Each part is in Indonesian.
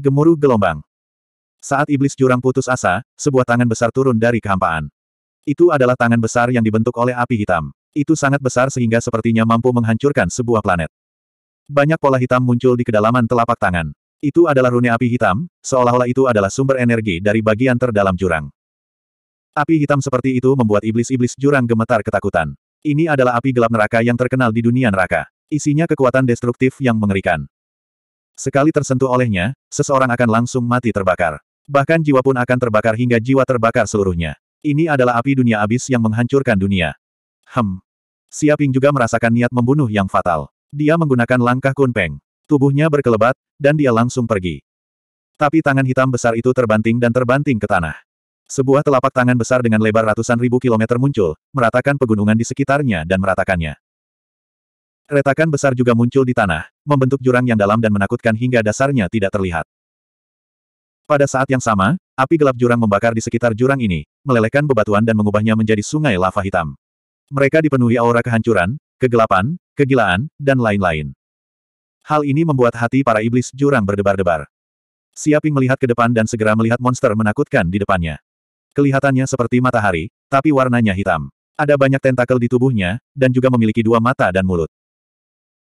Gemuruh gelombang. Saat iblis jurang putus asa, sebuah tangan besar turun dari kehampaan. Itu adalah tangan besar yang dibentuk oleh api hitam. Itu sangat besar sehingga sepertinya mampu menghancurkan sebuah planet. Banyak pola hitam muncul di kedalaman telapak tangan. Itu adalah rune api hitam, seolah-olah itu adalah sumber energi dari bagian terdalam jurang. Api hitam seperti itu membuat iblis-iblis jurang gemetar ketakutan. Ini adalah api gelap neraka yang terkenal di dunia neraka. Isinya kekuatan destruktif yang mengerikan. Sekali tersentuh olehnya, seseorang akan langsung mati terbakar. Bahkan jiwa pun akan terbakar hingga jiwa terbakar seluruhnya. Ini adalah api dunia abis yang menghancurkan dunia. Hem. Siaping juga merasakan niat membunuh yang fatal. Dia menggunakan langkah kunpeng. Tubuhnya berkelebat, dan dia langsung pergi. Tapi tangan hitam besar itu terbanting dan terbanting ke tanah. Sebuah telapak tangan besar dengan lebar ratusan ribu kilometer muncul, meratakan pegunungan di sekitarnya dan meratakannya. Retakan besar juga muncul di tanah, membentuk jurang yang dalam dan menakutkan hingga dasarnya tidak terlihat. Pada saat yang sama, api gelap jurang membakar di sekitar jurang ini, melelehkan bebatuan dan mengubahnya menjadi sungai lava hitam. Mereka dipenuhi aura kehancuran, kegelapan, kegilaan, dan lain-lain. Hal ini membuat hati para iblis jurang berdebar-debar. Siaping melihat ke depan dan segera melihat monster menakutkan di depannya. Kelihatannya seperti matahari, tapi warnanya hitam. Ada banyak tentakel di tubuhnya, dan juga memiliki dua mata dan mulut.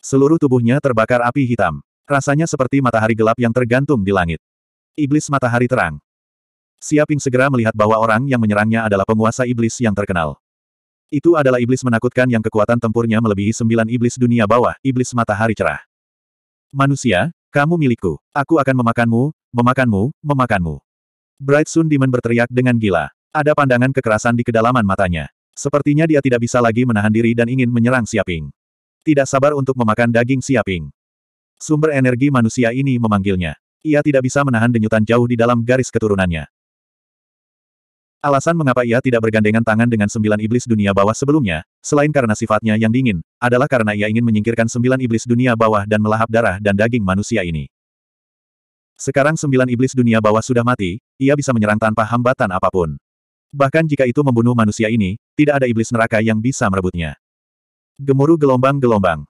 Seluruh tubuhnya terbakar api hitam. Rasanya seperti matahari gelap yang tergantung di langit. Iblis matahari terang. Siaping segera melihat bahwa orang yang menyerangnya adalah penguasa iblis yang terkenal. Itu adalah iblis menakutkan yang kekuatan tempurnya melebihi sembilan iblis dunia bawah, iblis matahari cerah. Manusia, kamu milikku. Aku akan memakanmu, memakanmu, memakanmu. Bright Sun Demon berteriak dengan gila. Ada pandangan kekerasan di kedalaman matanya. Sepertinya dia tidak bisa lagi menahan diri dan ingin menyerang Siaping. Tidak sabar untuk memakan daging siaping. Sumber energi manusia ini memanggilnya. Ia tidak bisa menahan denyutan jauh di dalam garis keturunannya. Alasan mengapa ia tidak bergandengan tangan dengan sembilan iblis dunia bawah sebelumnya, selain karena sifatnya yang dingin, adalah karena ia ingin menyingkirkan sembilan iblis dunia bawah dan melahap darah dan daging manusia ini. Sekarang sembilan iblis dunia bawah sudah mati, ia bisa menyerang tanpa hambatan apapun. Bahkan jika itu membunuh manusia ini, tidak ada iblis neraka yang bisa merebutnya. Gemuruh gelombang-gelombang.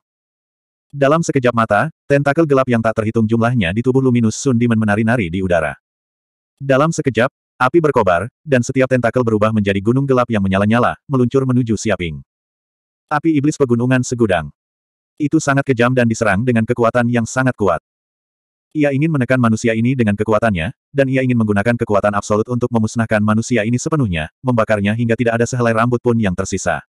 Dalam sekejap mata, tentakel gelap yang tak terhitung jumlahnya di tubuh Luminus Sun Demon menari-nari di udara. Dalam sekejap, api berkobar, dan setiap tentakel berubah menjadi gunung gelap yang menyala-nyala, meluncur menuju Siaping. Api iblis pegunungan segudang. Itu sangat kejam dan diserang dengan kekuatan yang sangat kuat. Ia ingin menekan manusia ini dengan kekuatannya, dan ia ingin menggunakan kekuatan absolut untuk memusnahkan manusia ini sepenuhnya, membakarnya hingga tidak ada sehelai rambut pun yang tersisa.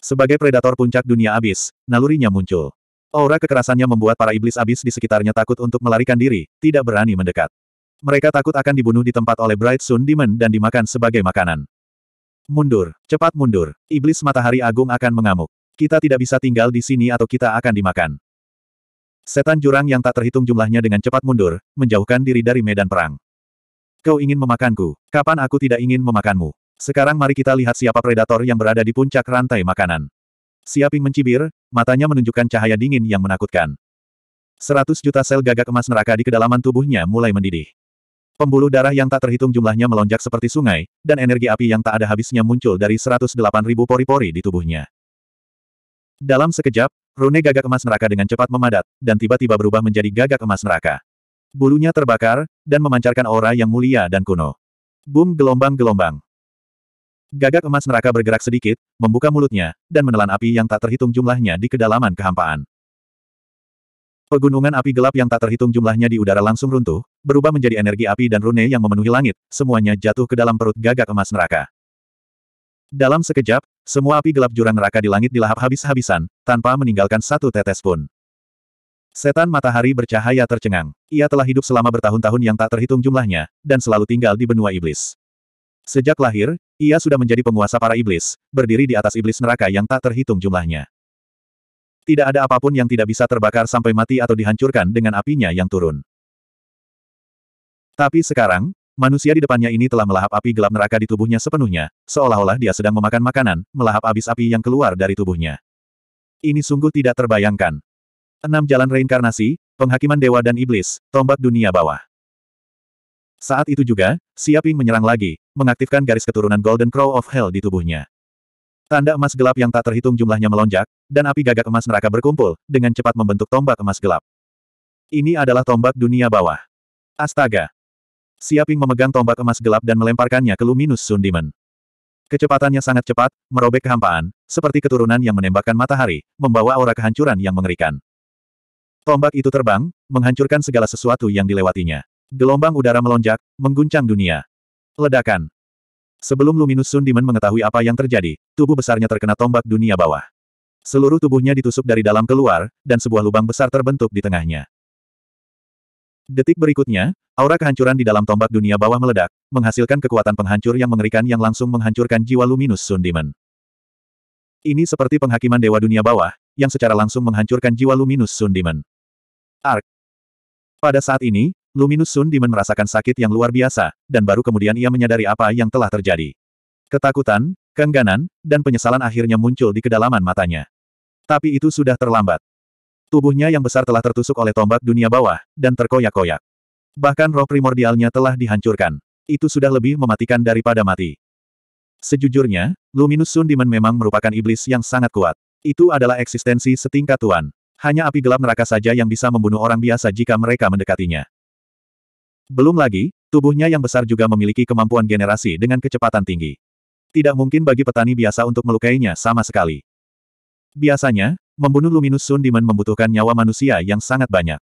Sebagai predator puncak dunia abis, nalurinya muncul. Aura kekerasannya membuat para iblis abis di sekitarnya takut untuk melarikan diri, tidak berani mendekat. Mereka takut akan dibunuh di tempat oleh Bright Sun Demon dan dimakan sebagai makanan. Mundur, cepat mundur, iblis matahari agung akan mengamuk. Kita tidak bisa tinggal di sini atau kita akan dimakan. Setan jurang yang tak terhitung jumlahnya dengan cepat mundur, menjauhkan diri dari medan perang. Kau ingin memakanku, kapan aku tidak ingin memakanmu? Sekarang mari kita lihat siapa predator yang berada di puncak rantai makanan. Siaping mencibir, matanya menunjukkan cahaya dingin yang menakutkan. Seratus juta sel gagak emas neraka di kedalaman tubuhnya mulai mendidih. Pembuluh darah yang tak terhitung jumlahnya melonjak seperti sungai, dan energi api yang tak ada habisnya muncul dari ribu pori-pori di tubuhnya. Dalam sekejap, rune gagak emas neraka dengan cepat memadat, dan tiba-tiba berubah menjadi gagak emas neraka. Bulunya terbakar, dan memancarkan aura yang mulia dan kuno. Boom gelombang-gelombang. Gagak emas neraka bergerak sedikit, membuka mulutnya, dan menelan api yang tak terhitung jumlahnya di kedalaman kehampaan. Pegunungan api gelap yang tak terhitung jumlahnya di udara langsung runtuh, berubah menjadi energi api dan rune yang memenuhi langit, semuanya jatuh ke dalam perut gagak emas neraka. Dalam sekejap, semua api gelap jurang neraka di langit dilahap habis-habisan, tanpa meninggalkan satu tetes pun. Setan matahari bercahaya tercengang. Ia telah hidup selama bertahun-tahun yang tak terhitung jumlahnya, dan selalu tinggal di benua iblis. Sejak lahir, ia sudah menjadi penguasa para iblis, berdiri di atas iblis neraka yang tak terhitung jumlahnya. Tidak ada apapun yang tidak bisa terbakar sampai mati atau dihancurkan dengan apinya yang turun. Tapi sekarang, manusia di depannya ini telah melahap api gelap neraka di tubuhnya sepenuhnya, seolah-olah dia sedang memakan makanan, melahap abis api yang keluar dari tubuhnya. Ini sungguh tidak terbayangkan. Enam jalan reinkarnasi, penghakiman dewa dan iblis, tombak dunia bawah. Saat itu juga, Siaping menyerang lagi, mengaktifkan garis keturunan Golden Crow of Hell di tubuhnya. Tanda emas gelap yang tak terhitung jumlahnya melonjak, dan api gagak emas neraka berkumpul, dengan cepat membentuk tombak emas gelap. Ini adalah tombak dunia bawah. Astaga! Siaping memegang tombak emas gelap dan melemparkannya ke Luminus Sundiman. Kecepatannya sangat cepat, merobek kehampaan, seperti keturunan yang menembakkan matahari, membawa aura kehancuran yang mengerikan. Tombak itu terbang, menghancurkan segala sesuatu yang dilewatinya. Gelombang udara melonjak, mengguncang dunia. Ledakan. Sebelum Luminus Sun Demon mengetahui apa yang terjadi, tubuh besarnya terkena tombak dunia bawah. Seluruh tubuhnya ditusuk dari dalam keluar, dan sebuah lubang besar terbentuk di tengahnya. Detik berikutnya, aura kehancuran di dalam tombak dunia bawah meledak, menghasilkan kekuatan penghancur yang mengerikan yang langsung menghancurkan jiwa Luminus Sun Demon. Ini seperti penghakiman Dewa Dunia Bawah, yang secara langsung menghancurkan jiwa Luminus Sun Demon. Ark. Pada saat ini, Luminus Sun Demon merasakan sakit yang luar biasa, dan baru kemudian ia menyadari apa yang telah terjadi. Ketakutan, keengganan, dan penyesalan akhirnya muncul di kedalaman matanya. Tapi itu sudah terlambat. Tubuhnya yang besar telah tertusuk oleh tombak dunia bawah, dan terkoyak-koyak. Bahkan roh primordialnya telah dihancurkan. Itu sudah lebih mematikan daripada mati. Sejujurnya, Luminus Sun Demon memang merupakan iblis yang sangat kuat. Itu adalah eksistensi setingkat Tuan. Hanya api gelap neraka saja yang bisa membunuh orang biasa jika mereka mendekatinya. Belum lagi, tubuhnya yang besar juga memiliki kemampuan generasi dengan kecepatan tinggi. Tidak mungkin bagi petani biasa untuk melukainya sama sekali. Biasanya, membunuh Luminus Sun Demon membutuhkan nyawa manusia yang sangat banyak.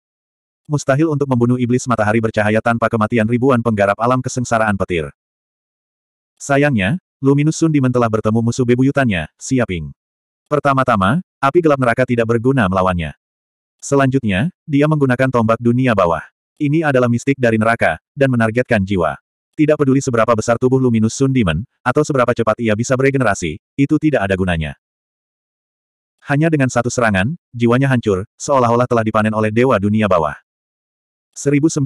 Mustahil untuk membunuh iblis matahari bercahaya tanpa kematian ribuan penggarap alam kesengsaraan petir. Sayangnya, Luminus Sun Demon telah bertemu musuh bebuyutannya, Siaping. Pertama-tama, api gelap neraka tidak berguna melawannya. Selanjutnya, dia menggunakan tombak dunia bawah. Ini adalah mistik dari neraka, dan menargetkan jiwa. Tidak peduli seberapa besar tubuh Luminus Sundiman atau seberapa cepat ia bisa beregenerasi, itu tidak ada gunanya. Hanya dengan satu serangan, jiwanya hancur, seolah-olah telah dipanen oleh Dewa Dunia Bawah. 1952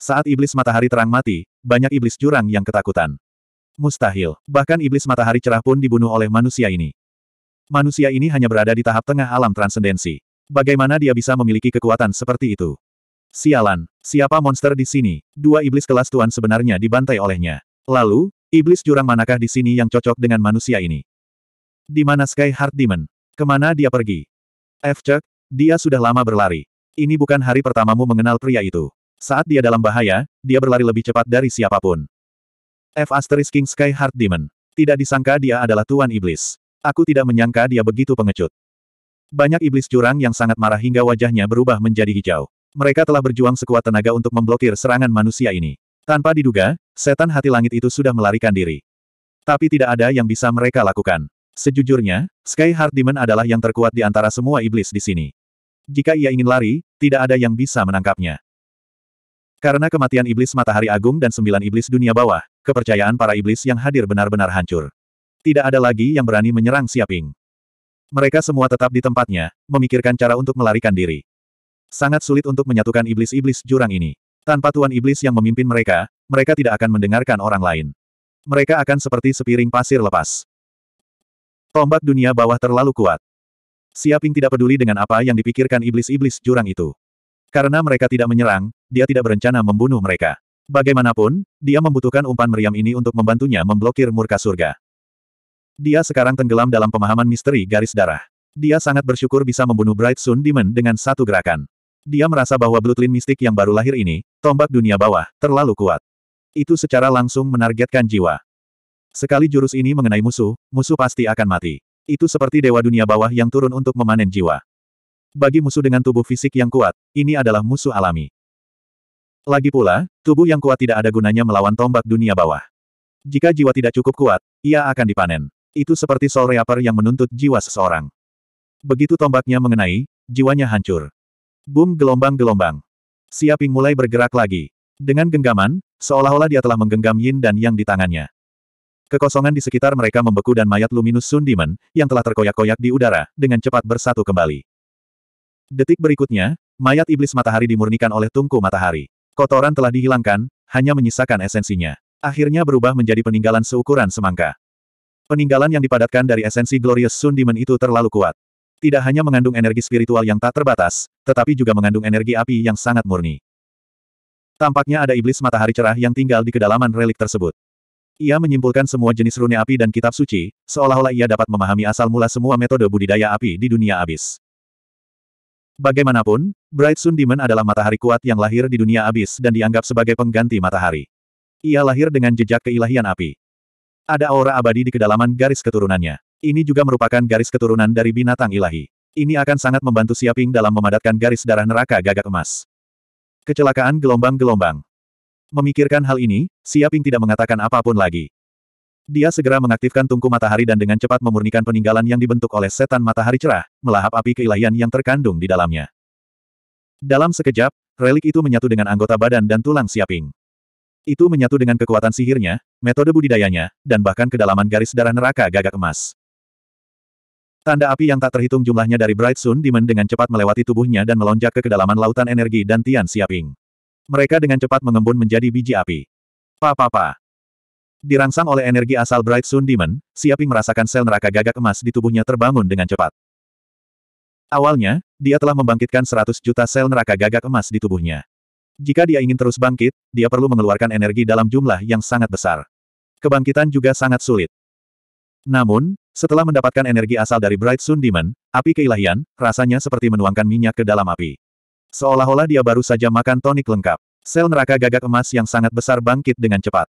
Saat iblis matahari terang mati, banyak iblis jurang yang ketakutan. Mustahil, bahkan iblis matahari cerah pun dibunuh oleh manusia ini. Manusia ini hanya berada di tahap tengah alam transendensi. Bagaimana dia bisa memiliki kekuatan seperti itu? Sialan, siapa monster di sini? Dua iblis kelas tuan sebenarnya dibantai olehnya. Lalu, iblis jurang manakah di sini yang cocok dengan manusia ini? Di mana Sky Heart Demon? Kemana dia pergi? F. Chuck, dia sudah lama berlari. Ini bukan hari pertamamu mengenal pria itu. Saat dia dalam bahaya, dia berlari lebih cepat dari siapapun. F. Asterisk King Sky Heart Demon. Tidak disangka dia adalah Tuan Iblis. Aku tidak menyangka dia begitu pengecut. Banyak iblis curang yang sangat marah hingga wajahnya berubah menjadi hijau. Mereka telah berjuang sekuat tenaga untuk memblokir serangan manusia ini. Tanpa diduga, setan hati langit itu sudah melarikan diri. Tapi tidak ada yang bisa mereka lakukan. Sejujurnya, Sky Heart Demon adalah yang terkuat di antara semua iblis di sini. Jika ia ingin lari, tidak ada yang bisa menangkapnya. Karena kematian iblis matahari agung dan sembilan iblis dunia bawah, kepercayaan para iblis yang hadir benar-benar hancur. Tidak ada lagi yang berani menyerang Siaping. Mereka semua tetap di tempatnya, memikirkan cara untuk melarikan diri. Sangat sulit untuk menyatukan iblis-iblis jurang ini. Tanpa Tuan Iblis yang memimpin mereka, mereka tidak akan mendengarkan orang lain. Mereka akan seperti sepiring pasir lepas. Tombak dunia bawah terlalu kuat. Siaping tidak peduli dengan apa yang dipikirkan iblis-iblis jurang itu. Karena mereka tidak menyerang, dia tidak berencana membunuh mereka. Bagaimanapun, dia membutuhkan umpan meriam ini untuk membantunya memblokir murka surga. Dia sekarang tenggelam dalam pemahaman misteri garis darah. Dia sangat bersyukur bisa membunuh Bright Sun Demon dengan satu gerakan. Dia merasa bahwa Bloodline mistik yang baru lahir ini, tombak dunia bawah, terlalu kuat. Itu secara langsung menargetkan jiwa. Sekali jurus ini mengenai musuh, musuh pasti akan mati. Itu seperti dewa dunia bawah yang turun untuk memanen jiwa. Bagi musuh dengan tubuh fisik yang kuat, ini adalah musuh alami. Lagi pula, tubuh yang kuat tidak ada gunanya melawan tombak dunia bawah. Jika jiwa tidak cukup kuat, ia akan dipanen. Itu seperti soul reaper yang menuntut jiwa seseorang. Begitu tombaknya mengenai, jiwanya hancur. Boom gelombang-gelombang. Siaping mulai bergerak lagi. Dengan genggaman, seolah-olah dia telah menggenggam yin dan yang di tangannya. Kekosongan di sekitar mereka membeku dan mayat Luminus Sundiman yang telah terkoyak-koyak di udara, dengan cepat bersatu kembali. Detik berikutnya, mayat iblis matahari dimurnikan oleh tungku matahari. Kotoran telah dihilangkan, hanya menyisakan esensinya. Akhirnya berubah menjadi peninggalan seukuran semangka. Peninggalan yang dipadatkan dari esensi Glorious Sun Demon itu terlalu kuat. Tidak hanya mengandung energi spiritual yang tak terbatas, tetapi juga mengandung energi api yang sangat murni. Tampaknya ada iblis matahari cerah yang tinggal di kedalaman relik tersebut. Ia menyimpulkan semua jenis rune api dan kitab suci, seolah-olah ia dapat memahami asal mula semua metode budidaya api di dunia abis. Bagaimanapun, Bright Sun Demon adalah matahari kuat yang lahir di dunia abis dan dianggap sebagai pengganti matahari. Ia lahir dengan jejak keilahian api. Ada aura abadi di kedalaman garis keturunannya. Ini juga merupakan garis keturunan dari binatang ilahi. Ini akan sangat membantu Siaping dalam memadatkan garis darah neraka gagak emas. Kecelakaan gelombang-gelombang. Memikirkan hal ini, Siaping tidak mengatakan apapun lagi. Dia segera mengaktifkan tungku matahari dan dengan cepat memurnikan peninggalan yang dibentuk oleh setan matahari cerah, melahap api keilahian yang terkandung di dalamnya. Dalam sekejap, relik itu menyatu dengan anggota badan dan tulang Siaping. Itu menyatu dengan kekuatan sihirnya, metode budidayanya, dan bahkan kedalaman garis darah neraka gagak emas. Tanda api yang tak terhitung jumlahnya dari Bright Sun Demon dengan cepat melewati tubuhnya dan melonjak ke kedalaman lautan energi dan Tian Xiaping. Mereka dengan cepat mengembun menjadi biji api. Pa-pa-pa. Dirangsang oleh energi asal Bright Sun Demon, Xiaping merasakan sel neraka gagak emas di tubuhnya terbangun dengan cepat. Awalnya, dia telah membangkitkan 100 juta sel neraka gagak emas di tubuhnya. Jika dia ingin terus bangkit, dia perlu mengeluarkan energi dalam jumlah yang sangat besar. Kebangkitan juga sangat sulit. Namun, setelah mendapatkan energi asal dari Bright Sun Demon, api keilahian, rasanya seperti menuangkan minyak ke dalam api. Seolah-olah dia baru saja makan tonik lengkap. Sel neraka gagak emas yang sangat besar bangkit dengan cepat.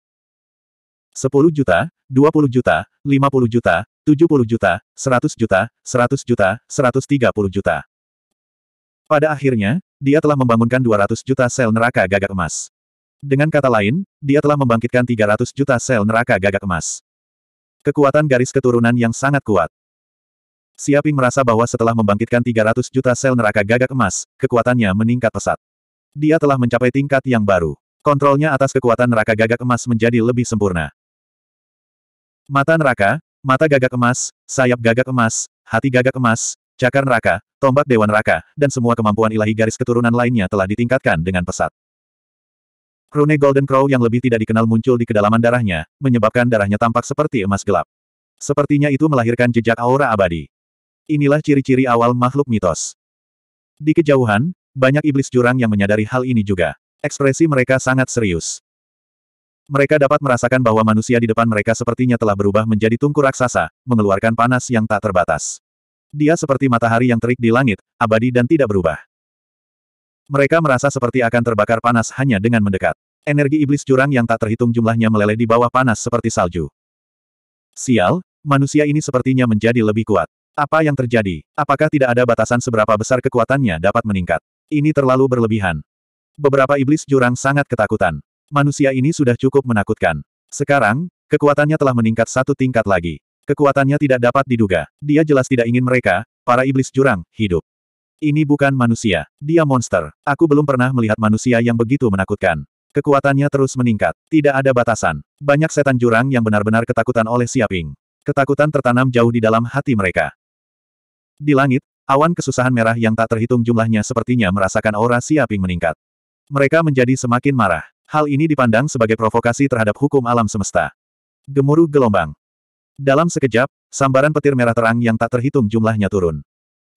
10 juta, 20 juta, 50 juta, 70 juta, 100 juta, 100 juta, 130 juta. Pada akhirnya, dia telah membangunkan 200 juta sel neraka gagak emas. Dengan kata lain, dia telah membangkitkan 300 juta sel neraka gagak emas. Kekuatan garis keturunan yang sangat kuat. Siaping merasa bahwa setelah membangkitkan 300 juta sel neraka gagak emas, kekuatannya meningkat pesat. Dia telah mencapai tingkat yang baru. Kontrolnya atas kekuatan neraka gagak emas menjadi lebih sempurna. Mata neraka, mata gagak emas, sayap gagak emas, hati gagak emas, Cakar neraka, tombak Dewan neraka, dan semua kemampuan ilahi garis keturunan lainnya telah ditingkatkan dengan pesat. Rune Golden Crow yang lebih tidak dikenal muncul di kedalaman darahnya, menyebabkan darahnya tampak seperti emas gelap. Sepertinya itu melahirkan jejak aura abadi. Inilah ciri-ciri awal makhluk mitos. Di kejauhan, banyak iblis jurang yang menyadari hal ini juga. Ekspresi mereka sangat serius. Mereka dapat merasakan bahwa manusia di depan mereka sepertinya telah berubah menjadi tungku raksasa, mengeluarkan panas yang tak terbatas. Dia seperti matahari yang terik di langit, abadi dan tidak berubah. Mereka merasa seperti akan terbakar panas hanya dengan mendekat. Energi iblis jurang yang tak terhitung jumlahnya meleleh di bawah panas seperti salju. Sial, manusia ini sepertinya menjadi lebih kuat. Apa yang terjadi? Apakah tidak ada batasan seberapa besar kekuatannya dapat meningkat? Ini terlalu berlebihan. Beberapa iblis jurang sangat ketakutan. Manusia ini sudah cukup menakutkan. Sekarang, kekuatannya telah meningkat satu tingkat lagi. Kekuatannya tidak dapat diduga. Dia jelas tidak ingin mereka, para iblis jurang, hidup. Ini bukan manusia. Dia monster. Aku belum pernah melihat manusia yang begitu menakutkan. Kekuatannya terus meningkat. Tidak ada batasan. Banyak setan jurang yang benar-benar ketakutan oleh Siaping. Ketakutan tertanam jauh di dalam hati mereka. Di langit, awan kesusahan merah yang tak terhitung jumlahnya sepertinya merasakan aura Siaping meningkat. Mereka menjadi semakin marah. Hal ini dipandang sebagai provokasi terhadap hukum alam semesta. Gemuruh gelombang. Dalam sekejap, sambaran petir merah terang yang tak terhitung jumlahnya turun.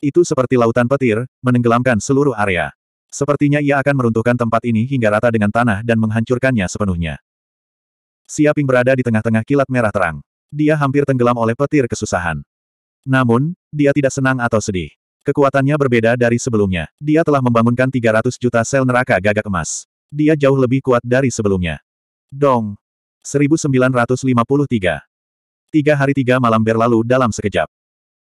Itu seperti lautan petir, menenggelamkan seluruh area. Sepertinya ia akan meruntuhkan tempat ini hingga rata dengan tanah dan menghancurkannya sepenuhnya. Siaping berada di tengah-tengah kilat merah terang. Dia hampir tenggelam oleh petir kesusahan. Namun, dia tidak senang atau sedih. Kekuatannya berbeda dari sebelumnya. Dia telah membangunkan 300 juta sel neraka gagak emas. Dia jauh lebih kuat dari sebelumnya. Dong. 1953. Tiga hari tiga malam berlalu dalam sekejap.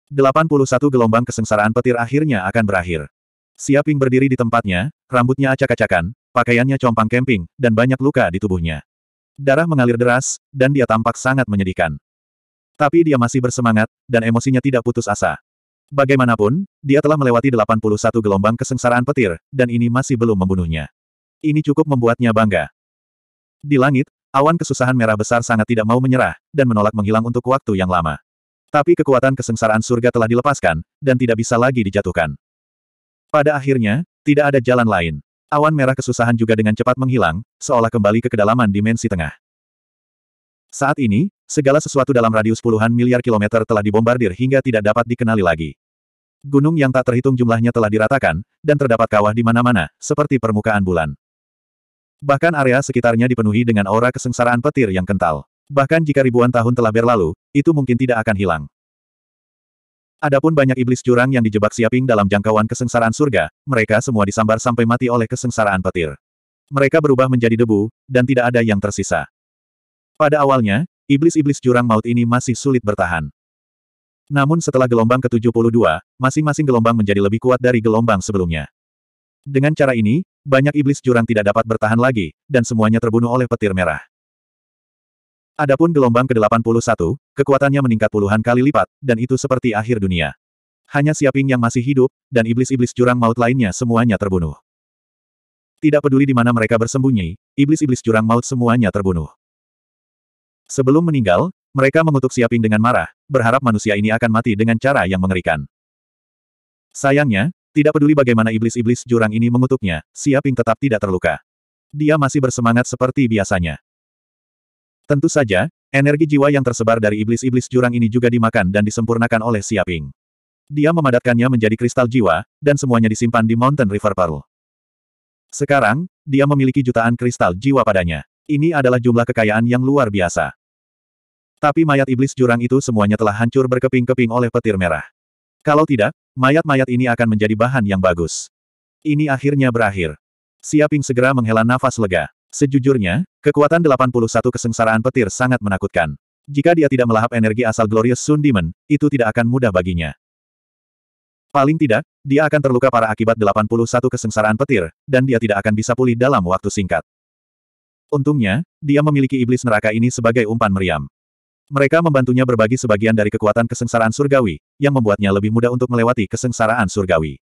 81 gelombang kesengsaraan petir akhirnya akan berakhir. Siaping berdiri di tempatnya, rambutnya acak-acakan, pakaiannya compang kemping, dan banyak luka di tubuhnya. Darah mengalir deras, dan dia tampak sangat menyedihkan. Tapi dia masih bersemangat, dan emosinya tidak putus asa. Bagaimanapun, dia telah melewati 81 gelombang kesengsaraan petir, dan ini masih belum membunuhnya. Ini cukup membuatnya bangga. Di langit, Awan kesusahan merah besar sangat tidak mau menyerah, dan menolak menghilang untuk waktu yang lama. Tapi kekuatan kesengsaraan surga telah dilepaskan, dan tidak bisa lagi dijatuhkan. Pada akhirnya, tidak ada jalan lain. Awan merah kesusahan juga dengan cepat menghilang, seolah kembali ke kedalaman dimensi tengah. Saat ini, segala sesuatu dalam radius puluhan miliar kilometer telah dibombardir hingga tidak dapat dikenali lagi. Gunung yang tak terhitung jumlahnya telah diratakan, dan terdapat kawah di mana-mana, seperti permukaan bulan. Bahkan area sekitarnya dipenuhi dengan aura kesengsaraan petir yang kental. Bahkan jika ribuan tahun telah berlalu, itu mungkin tidak akan hilang. Adapun banyak iblis jurang yang dijebak Siaping dalam jangkauan kesengsaraan surga, mereka semua disambar sampai mati oleh kesengsaraan petir. Mereka berubah menjadi debu, dan tidak ada yang tersisa. Pada awalnya, iblis-iblis jurang maut ini masih sulit bertahan. Namun setelah gelombang ke-72, masing-masing gelombang menjadi lebih kuat dari gelombang sebelumnya. Dengan cara ini, banyak iblis jurang tidak dapat bertahan lagi, dan semuanya terbunuh oleh petir merah. Adapun gelombang ke-81, kekuatannya meningkat puluhan kali lipat, dan itu seperti akhir dunia. Hanya Siaping yang masih hidup, dan iblis-iblis jurang maut lainnya semuanya terbunuh. Tidak peduli di mana mereka bersembunyi, iblis-iblis jurang maut semuanya terbunuh. Sebelum meninggal, mereka mengutuk Siaping dengan marah, berharap manusia ini akan mati dengan cara yang mengerikan. Sayangnya, tidak peduli bagaimana iblis-iblis jurang ini mengutuknya, Siaping tetap tidak terluka. Dia masih bersemangat seperti biasanya. Tentu saja, energi jiwa yang tersebar dari iblis-iblis jurang ini juga dimakan dan disempurnakan oleh Siaping. Dia memadatkannya menjadi kristal jiwa, dan semuanya disimpan di Mountain River Pearl. Sekarang, dia memiliki jutaan kristal jiwa padanya. Ini adalah jumlah kekayaan yang luar biasa. Tapi mayat iblis jurang itu semuanya telah hancur berkeping-keping oleh petir merah. Kalau tidak, Mayat-mayat ini akan menjadi bahan yang bagus. Ini akhirnya berakhir. Siaping segera menghela nafas lega. Sejujurnya, kekuatan 81 kesengsaraan petir sangat menakutkan. Jika dia tidak melahap energi asal Glorious Sun Demon, itu tidak akan mudah baginya. Paling tidak, dia akan terluka para akibat 81 kesengsaraan petir, dan dia tidak akan bisa pulih dalam waktu singkat. Untungnya, dia memiliki iblis neraka ini sebagai umpan meriam. Mereka membantunya berbagi sebagian dari kekuatan kesengsaraan surgawi, yang membuatnya lebih mudah untuk melewati kesengsaraan surgawi.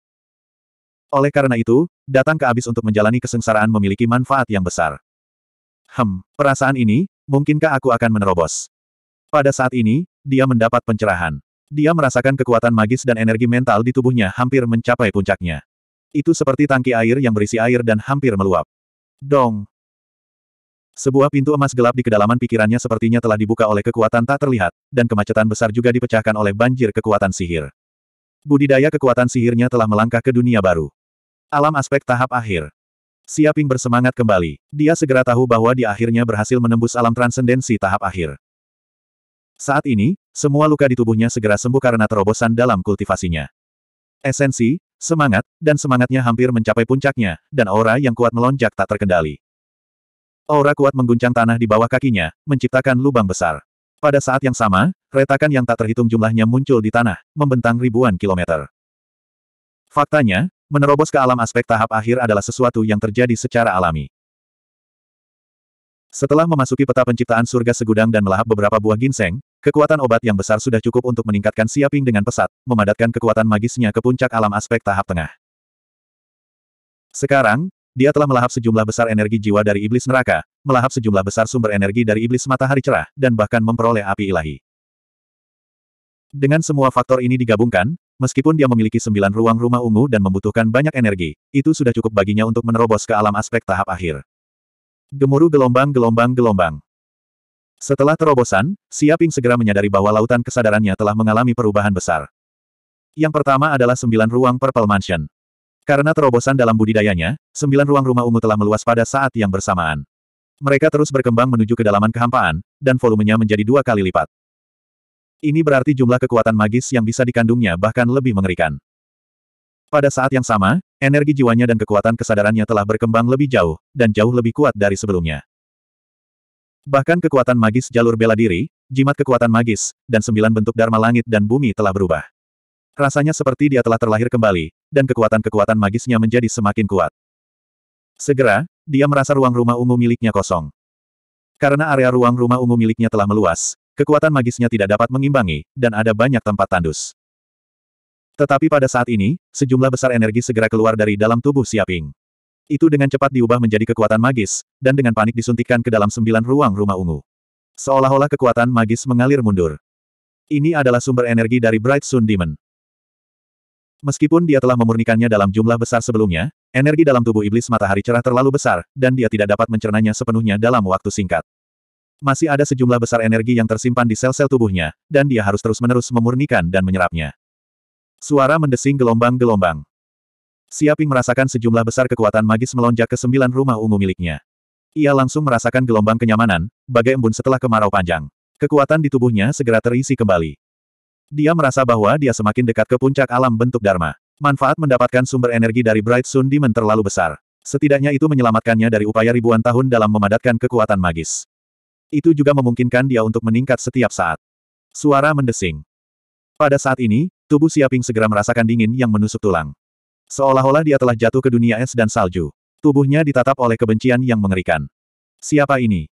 Oleh karena itu, datang ke abis untuk menjalani kesengsaraan memiliki manfaat yang besar. Hem, perasaan ini, mungkinkah aku akan menerobos? Pada saat ini, dia mendapat pencerahan. Dia merasakan kekuatan magis dan energi mental di tubuhnya hampir mencapai puncaknya. Itu seperti tangki air yang berisi air dan hampir meluap. Dong, sebuah pintu emas gelap di kedalaman pikirannya sepertinya telah dibuka oleh kekuatan tak terlihat, dan kemacetan besar juga dipecahkan oleh banjir kekuatan sihir. Budidaya kekuatan sihirnya telah melangkah ke dunia baru. Alam aspek tahap akhir. Siaping bersemangat kembali. Dia segera tahu bahwa dia akhirnya berhasil menembus alam transendensi tahap akhir. Saat ini, semua luka di tubuhnya segera sembuh karena terobosan dalam kultivasinya. Esensi, semangat, dan semangatnya hampir mencapai puncaknya, dan aura yang kuat melonjak tak terkendali. Aura kuat mengguncang tanah di bawah kakinya, menciptakan lubang besar. Pada saat yang sama, retakan yang tak terhitung jumlahnya muncul di tanah, membentang ribuan kilometer. Faktanya, menerobos ke alam aspek tahap akhir adalah sesuatu yang terjadi secara alami. Setelah memasuki peta penciptaan surga segudang dan melahap beberapa buah ginseng, kekuatan obat yang besar sudah cukup untuk meningkatkan siaping dengan pesat, memadatkan kekuatan magisnya ke puncak alam aspek tahap tengah. Sekarang, dia telah melahap sejumlah besar energi jiwa dari iblis neraka, melahap sejumlah besar sumber energi dari iblis matahari cerah, dan bahkan memperoleh api ilahi. Dengan semua faktor ini digabungkan, meskipun dia memiliki sembilan ruang rumah ungu dan membutuhkan banyak energi, itu sudah cukup baginya untuk menerobos ke alam aspek tahap akhir. Gemuruh gelombang-gelombang-gelombang. Setelah terobosan, Siaping segera menyadari bahwa lautan kesadarannya telah mengalami perubahan besar. Yang pertama adalah sembilan ruang Purple Mansion. Karena terobosan dalam budidayanya, sembilan ruang rumah ungu telah meluas pada saat yang bersamaan. Mereka terus berkembang menuju kedalaman kehampaan, dan volumenya menjadi dua kali lipat. Ini berarti jumlah kekuatan magis yang bisa dikandungnya bahkan lebih mengerikan. Pada saat yang sama, energi jiwanya dan kekuatan kesadarannya telah berkembang lebih jauh, dan jauh lebih kuat dari sebelumnya. Bahkan kekuatan magis jalur bela diri, jimat kekuatan magis, dan sembilan bentuk dharma langit dan bumi telah berubah. Rasanya seperti dia telah terlahir kembali, dan kekuatan-kekuatan magisnya menjadi semakin kuat. Segera, dia merasa ruang rumah ungu miliknya kosong. Karena area ruang rumah ungu miliknya telah meluas, kekuatan magisnya tidak dapat mengimbangi, dan ada banyak tempat tandus. Tetapi pada saat ini, sejumlah besar energi segera keluar dari dalam tubuh Siaping. Itu dengan cepat diubah menjadi kekuatan magis, dan dengan panik disuntikkan ke dalam sembilan ruang rumah ungu. Seolah-olah kekuatan magis mengalir mundur. Ini adalah sumber energi dari Bright Sun Demon. Meskipun dia telah memurnikannya dalam jumlah besar sebelumnya, energi dalam tubuh iblis matahari cerah terlalu besar, dan dia tidak dapat mencernanya sepenuhnya dalam waktu singkat. Masih ada sejumlah besar energi yang tersimpan di sel-sel tubuhnya, dan dia harus terus-menerus memurnikan dan menyerapnya. Suara mendesing gelombang-gelombang. Siaping merasakan sejumlah besar kekuatan magis melonjak ke sembilan rumah ungu miliknya. Ia langsung merasakan gelombang kenyamanan, bagai embun setelah kemarau panjang. Kekuatan di tubuhnya segera terisi kembali. Dia merasa bahwa dia semakin dekat ke puncak alam bentuk Dharma. Manfaat mendapatkan sumber energi dari Bright Sun Demon terlalu besar. Setidaknya itu menyelamatkannya dari upaya ribuan tahun dalam memadatkan kekuatan magis. Itu juga memungkinkan dia untuk meningkat setiap saat. Suara mendesing. Pada saat ini, tubuh Siaping segera merasakan dingin yang menusuk tulang. Seolah-olah dia telah jatuh ke dunia es dan salju. Tubuhnya ditatap oleh kebencian yang mengerikan. Siapa ini?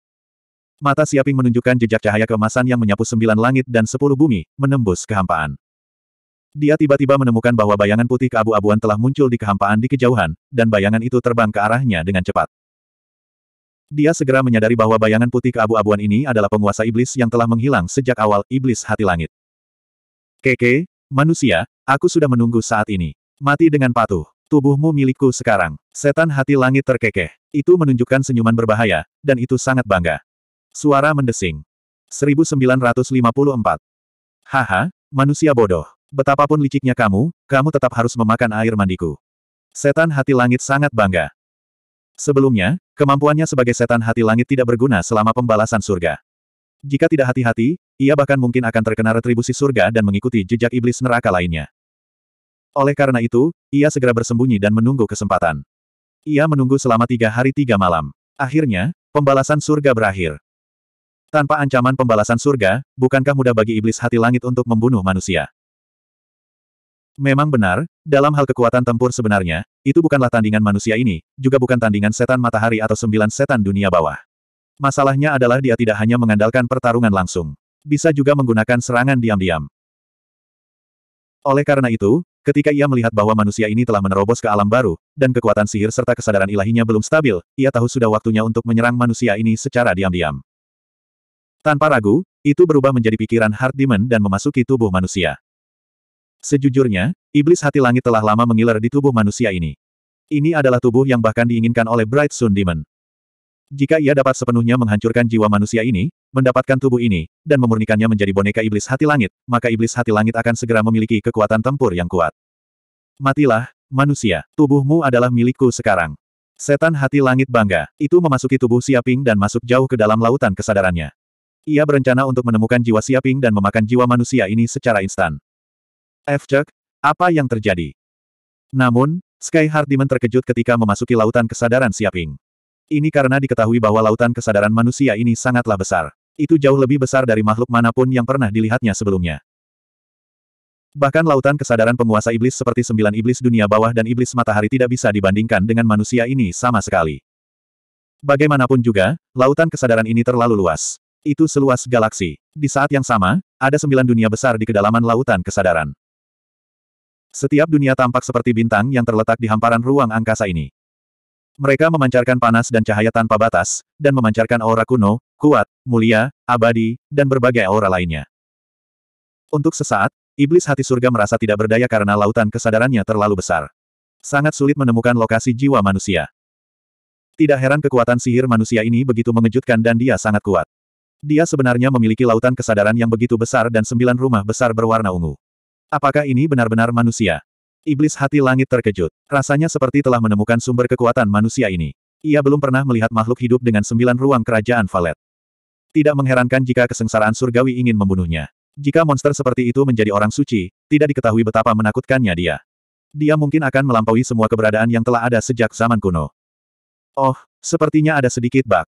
Mata Siaping menunjukkan jejak cahaya keemasan yang menyapu sembilan langit dan sepuluh bumi, menembus kehampaan. Dia tiba-tiba menemukan bahwa bayangan putih keabu-abuan telah muncul di kehampaan di kejauhan, dan bayangan itu terbang ke arahnya dengan cepat. Dia segera menyadari bahwa bayangan putih keabu-abuan ini adalah penguasa iblis yang telah menghilang sejak awal iblis hati langit. Keke, manusia, aku sudah menunggu saat ini. Mati dengan patuh. Tubuhmu milikku sekarang. Setan hati langit terkekeh. Itu menunjukkan senyuman berbahaya, dan itu sangat bangga. Suara mendesing. 1954. Haha, manusia bodoh. Betapapun liciknya kamu, kamu tetap harus memakan air mandiku. Setan hati langit sangat bangga. Sebelumnya, kemampuannya sebagai setan hati langit tidak berguna selama pembalasan surga. Jika tidak hati-hati, ia bahkan mungkin akan terkena retribusi surga dan mengikuti jejak iblis neraka lainnya. Oleh karena itu, ia segera bersembunyi dan menunggu kesempatan. Ia menunggu selama tiga hari tiga malam. Akhirnya, pembalasan surga berakhir. Tanpa ancaman pembalasan surga, bukankah mudah bagi iblis hati langit untuk membunuh manusia? Memang benar, dalam hal kekuatan tempur sebenarnya, itu bukanlah tandingan manusia ini, juga bukan tandingan setan matahari atau sembilan setan dunia bawah. Masalahnya adalah dia tidak hanya mengandalkan pertarungan langsung. Bisa juga menggunakan serangan diam-diam. Oleh karena itu, ketika ia melihat bahwa manusia ini telah menerobos ke alam baru, dan kekuatan sihir serta kesadaran ilahinya belum stabil, ia tahu sudah waktunya untuk menyerang manusia ini secara diam-diam. Tanpa ragu, itu berubah menjadi pikiran Heart Demon dan memasuki tubuh manusia. Sejujurnya, iblis hati langit telah lama mengiler di tubuh manusia ini. Ini adalah tubuh yang bahkan diinginkan oleh Bright Sun Demon. Jika ia dapat sepenuhnya menghancurkan jiwa manusia ini, mendapatkan tubuh ini, dan memurnikannya menjadi boneka iblis hati langit, maka iblis hati langit akan segera memiliki kekuatan tempur yang kuat. Matilah, manusia, tubuhmu adalah milikku sekarang. Setan hati langit bangga, itu memasuki tubuh Siaping dan masuk jauh ke dalam lautan kesadarannya. Ia berencana untuk menemukan jiwa Siaping dan memakan jiwa manusia ini secara instan. Efcek, apa yang terjadi? Namun, Sky Heart Demon terkejut ketika memasuki lautan kesadaran Siaping. Ini karena diketahui bahwa lautan kesadaran manusia ini sangatlah besar. Itu jauh lebih besar dari makhluk manapun yang pernah dilihatnya sebelumnya. Bahkan lautan kesadaran penguasa iblis seperti sembilan iblis dunia bawah dan iblis matahari tidak bisa dibandingkan dengan manusia ini sama sekali. Bagaimanapun juga, lautan kesadaran ini terlalu luas. Itu seluas galaksi. Di saat yang sama, ada sembilan dunia besar di kedalaman lautan kesadaran. Setiap dunia tampak seperti bintang yang terletak di hamparan ruang angkasa ini. Mereka memancarkan panas dan cahaya tanpa batas, dan memancarkan aura kuno, kuat, mulia, abadi, dan berbagai aura lainnya. Untuk sesaat, iblis hati surga merasa tidak berdaya karena lautan kesadarannya terlalu besar. Sangat sulit menemukan lokasi jiwa manusia. Tidak heran kekuatan sihir manusia ini begitu mengejutkan dan dia sangat kuat. Dia sebenarnya memiliki lautan kesadaran yang begitu besar dan sembilan rumah besar berwarna ungu. Apakah ini benar-benar manusia? Iblis hati langit terkejut. Rasanya seperti telah menemukan sumber kekuatan manusia ini. Ia belum pernah melihat makhluk hidup dengan sembilan ruang kerajaan Valet. Tidak mengherankan jika kesengsaraan surgawi ingin membunuhnya. Jika monster seperti itu menjadi orang suci, tidak diketahui betapa menakutkannya dia. Dia mungkin akan melampaui semua keberadaan yang telah ada sejak zaman kuno. Oh, sepertinya ada sedikit bak.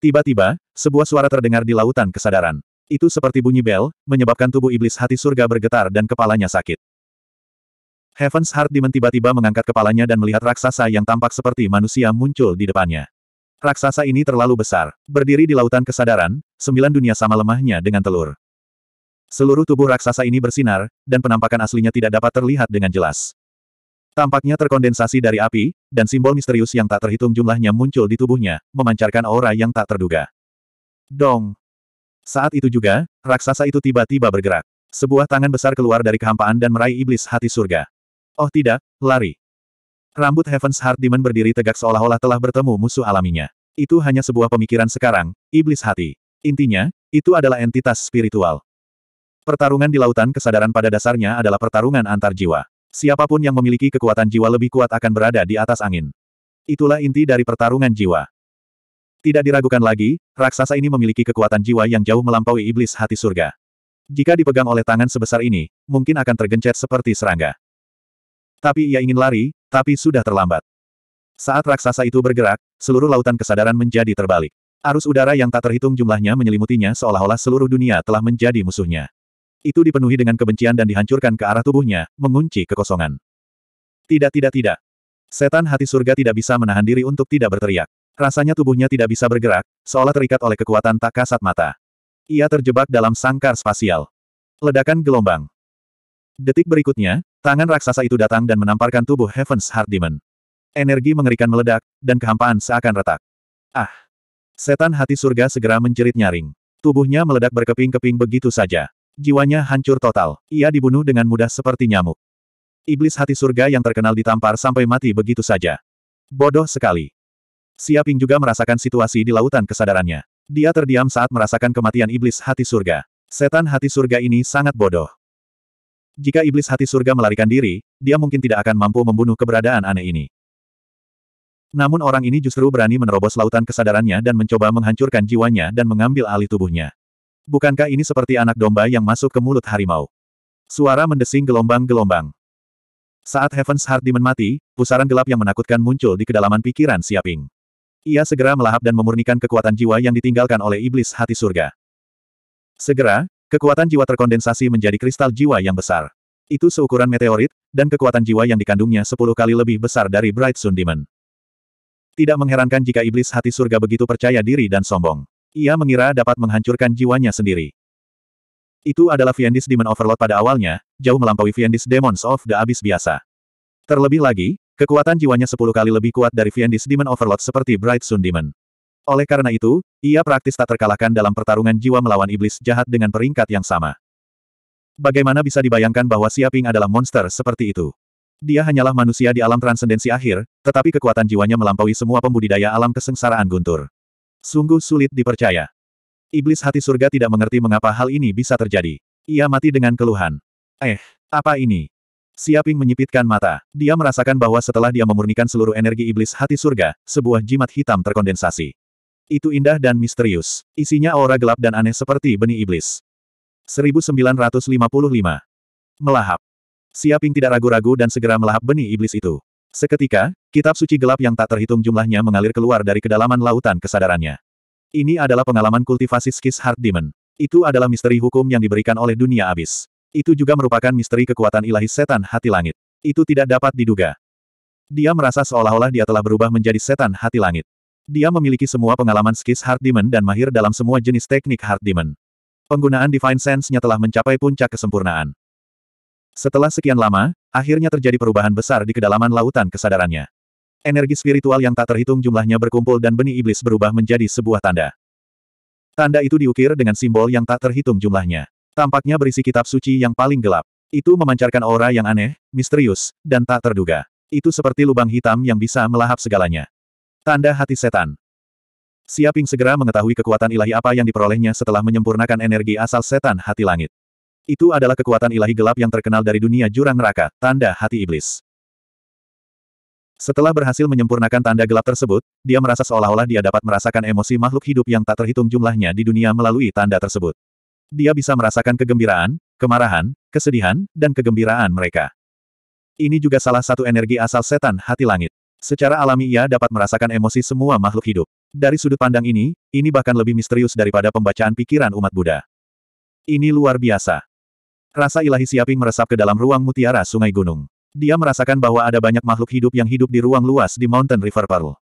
Tiba-tiba, sebuah suara terdengar di lautan kesadaran. Itu seperti bunyi bel, menyebabkan tubuh iblis hati surga bergetar dan kepalanya sakit. Heaven's Heart Demon tiba-tiba mengangkat kepalanya dan melihat raksasa yang tampak seperti manusia muncul di depannya. Raksasa ini terlalu besar. Berdiri di lautan kesadaran, sembilan dunia sama lemahnya dengan telur. Seluruh tubuh raksasa ini bersinar, dan penampakan aslinya tidak dapat terlihat dengan jelas. Tampaknya terkondensasi dari api, dan simbol misterius yang tak terhitung jumlahnya muncul di tubuhnya, memancarkan aura yang tak terduga. Dong! Saat itu juga, raksasa itu tiba-tiba bergerak. Sebuah tangan besar keluar dari kehampaan dan meraih iblis hati surga. Oh tidak, lari. Rambut Heaven's Heart Demon berdiri tegak seolah-olah telah bertemu musuh alaminya. Itu hanya sebuah pemikiran sekarang, iblis hati. Intinya, itu adalah entitas spiritual. Pertarungan di lautan kesadaran pada dasarnya adalah pertarungan antar jiwa. Siapapun yang memiliki kekuatan jiwa lebih kuat akan berada di atas angin. Itulah inti dari pertarungan jiwa. Tidak diragukan lagi, raksasa ini memiliki kekuatan jiwa yang jauh melampaui iblis hati surga. Jika dipegang oleh tangan sebesar ini, mungkin akan tergencet seperti serangga. Tapi ia ingin lari, tapi sudah terlambat. Saat raksasa itu bergerak, seluruh lautan kesadaran menjadi terbalik. Arus udara yang tak terhitung jumlahnya menyelimutinya seolah-olah seluruh dunia telah menjadi musuhnya. Itu dipenuhi dengan kebencian dan dihancurkan ke arah tubuhnya, mengunci kekosongan. Tidak tidak tidak. Setan hati surga tidak bisa menahan diri untuk tidak berteriak. Rasanya tubuhnya tidak bisa bergerak, seolah terikat oleh kekuatan tak kasat mata. Ia terjebak dalam sangkar spasial. Ledakan gelombang. Detik berikutnya, tangan raksasa itu datang dan menamparkan tubuh Heaven's Heart Demon. Energi mengerikan meledak, dan kehampaan seakan retak. Ah! Setan hati surga segera menjerit nyaring. Tubuhnya meledak berkeping-keping begitu saja jiwanya hancur total. Ia dibunuh dengan mudah seperti nyamuk. Iblis hati surga yang terkenal ditampar sampai mati begitu saja. Bodoh sekali. Siaping juga merasakan situasi di lautan kesadarannya. Dia terdiam saat merasakan kematian iblis hati surga. Setan hati surga ini sangat bodoh. Jika iblis hati surga melarikan diri, dia mungkin tidak akan mampu membunuh keberadaan aneh ini. Namun orang ini justru berani menerobos lautan kesadarannya dan mencoba menghancurkan jiwanya dan mengambil alih tubuhnya. Bukankah ini seperti anak domba yang masuk ke mulut harimau? Suara mendesing gelombang-gelombang. Saat Heaven's Heart Demon mati, pusaran gelap yang menakutkan muncul di kedalaman pikiran Siaping. Ia segera melahap dan memurnikan kekuatan jiwa yang ditinggalkan oleh iblis hati surga. Segera, kekuatan jiwa terkondensasi menjadi kristal jiwa yang besar. Itu seukuran meteorit, dan kekuatan jiwa yang dikandungnya sepuluh kali lebih besar dari Bright Sun Demon. Tidak mengherankan jika iblis hati surga begitu percaya diri dan sombong. Ia mengira dapat menghancurkan jiwanya sendiri. Itu adalah Fiendis Demon Overload pada awalnya, jauh melampaui Fiendis Demons of the Abyss biasa. Terlebih lagi, kekuatan jiwanya 10 kali lebih kuat dari Fiendis Demon Overload seperti Bright Sun Demon. Oleh karena itu, ia praktis tak terkalahkan dalam pertarungan jiwa melawan iblis jahat dengan peringkat yang sama. Bagaimana bisa dibayangkan bahwa Siaping adalah monster seperti itu? Dia hanyalah manusia di alam transendensi akhir, tetapi kekuatan jiwanya melampaui semua pembudidaya alam kesengsaraan guntur. Sungguh sulit dipercaya. Iblis hati surga tidak mengerti mengapa hal ini bisa terjadi. Ia mati dengan keluhan. Eh, apa ini? Siaping menyipitkan mata. Dia merasakan bahwa setelah dia memurnikan seluruh energi iblis hati surga, sebuah jimat hitam terkondensasi. Itu indah dan misterius. Isinya aura gelap dan aneh seperti benih iblis. 1955. Melahap. Siaping tidak ragu-ragu dan segera melahap benih iblis itu. Seketika, kitab suci gelap yang tak terhitung jumlahnya mengalir keluar dari kedalaman lautan kesadarannya. Ini adalah pengalaman kultivasi skis Heart Demon. Itu adalah misteri hukum yang diberikan oleh dunia abis. Itu juga merupakan misteri kekuatan ilahi setan hati langit. Itu tidak dapat diduga. Dia merasa seolah-olah dia telah berubah menjadi setan hati langit. Dia memiliki semua pengalaman skis Heart Demon dan mahir dalam semua jenis teknik Heart Demon. Penggunaan Divine Sense-nya telah mencapai puncak kesempurnaan. Setelah sekian lama, akhirnya terjadi perubahan besar di kedalaman lautan kesadarannya. Energi spiritual yang tak terhitung jumlahnya berkumpul dan benih iblis berubah menjadi sebuah tanda. Tanda itu diukir dengan simbol yang tak terhitung jumlahnya. Tampaknya berisi kitab suci yang paling gelap. Itu memancarkan aura yang aneh, misterius, dan tak terduga. Itu seperti lubang hitam yang bisa melahap segalanya. Tanda hati setan. Siaping segera mengetahui kekuatan ilahi apa yang diperolehnya setelah menyempurnakan energi asal setan hati langit. Itu adalah kekuatan ilahi gelap yang terkenal dari dunia jurang neraka, tanda hati iblis. Setelah berhasil menyempurnakan tanda gelap tersebut, dia merasa seolah-olah dia dapat merasakan emosi makhluk hidup yang tak terhitung jumlahnya di dunia melalui tanda tersebut. Dia bisa merasakan kegembiraan, kemarahan, kesedihan, dan kegembiraan mereka. Ini juga salah satu energi asal setan hati langit. Secara alami ia dapat merasakan emosi semua makhluk hidup. Dari sudut pandang ini, ini bahkan lebih misterius daripada pembacaan pikiran umat Buddha. Ini luar biasa. Rasa ilahi Siaping meresap ke dalam ruang mutiara sungai gunung. Dia merasakan bahwa ada banyak makhluk hidup yang hidup di ruang luas di Mountain River Pearl.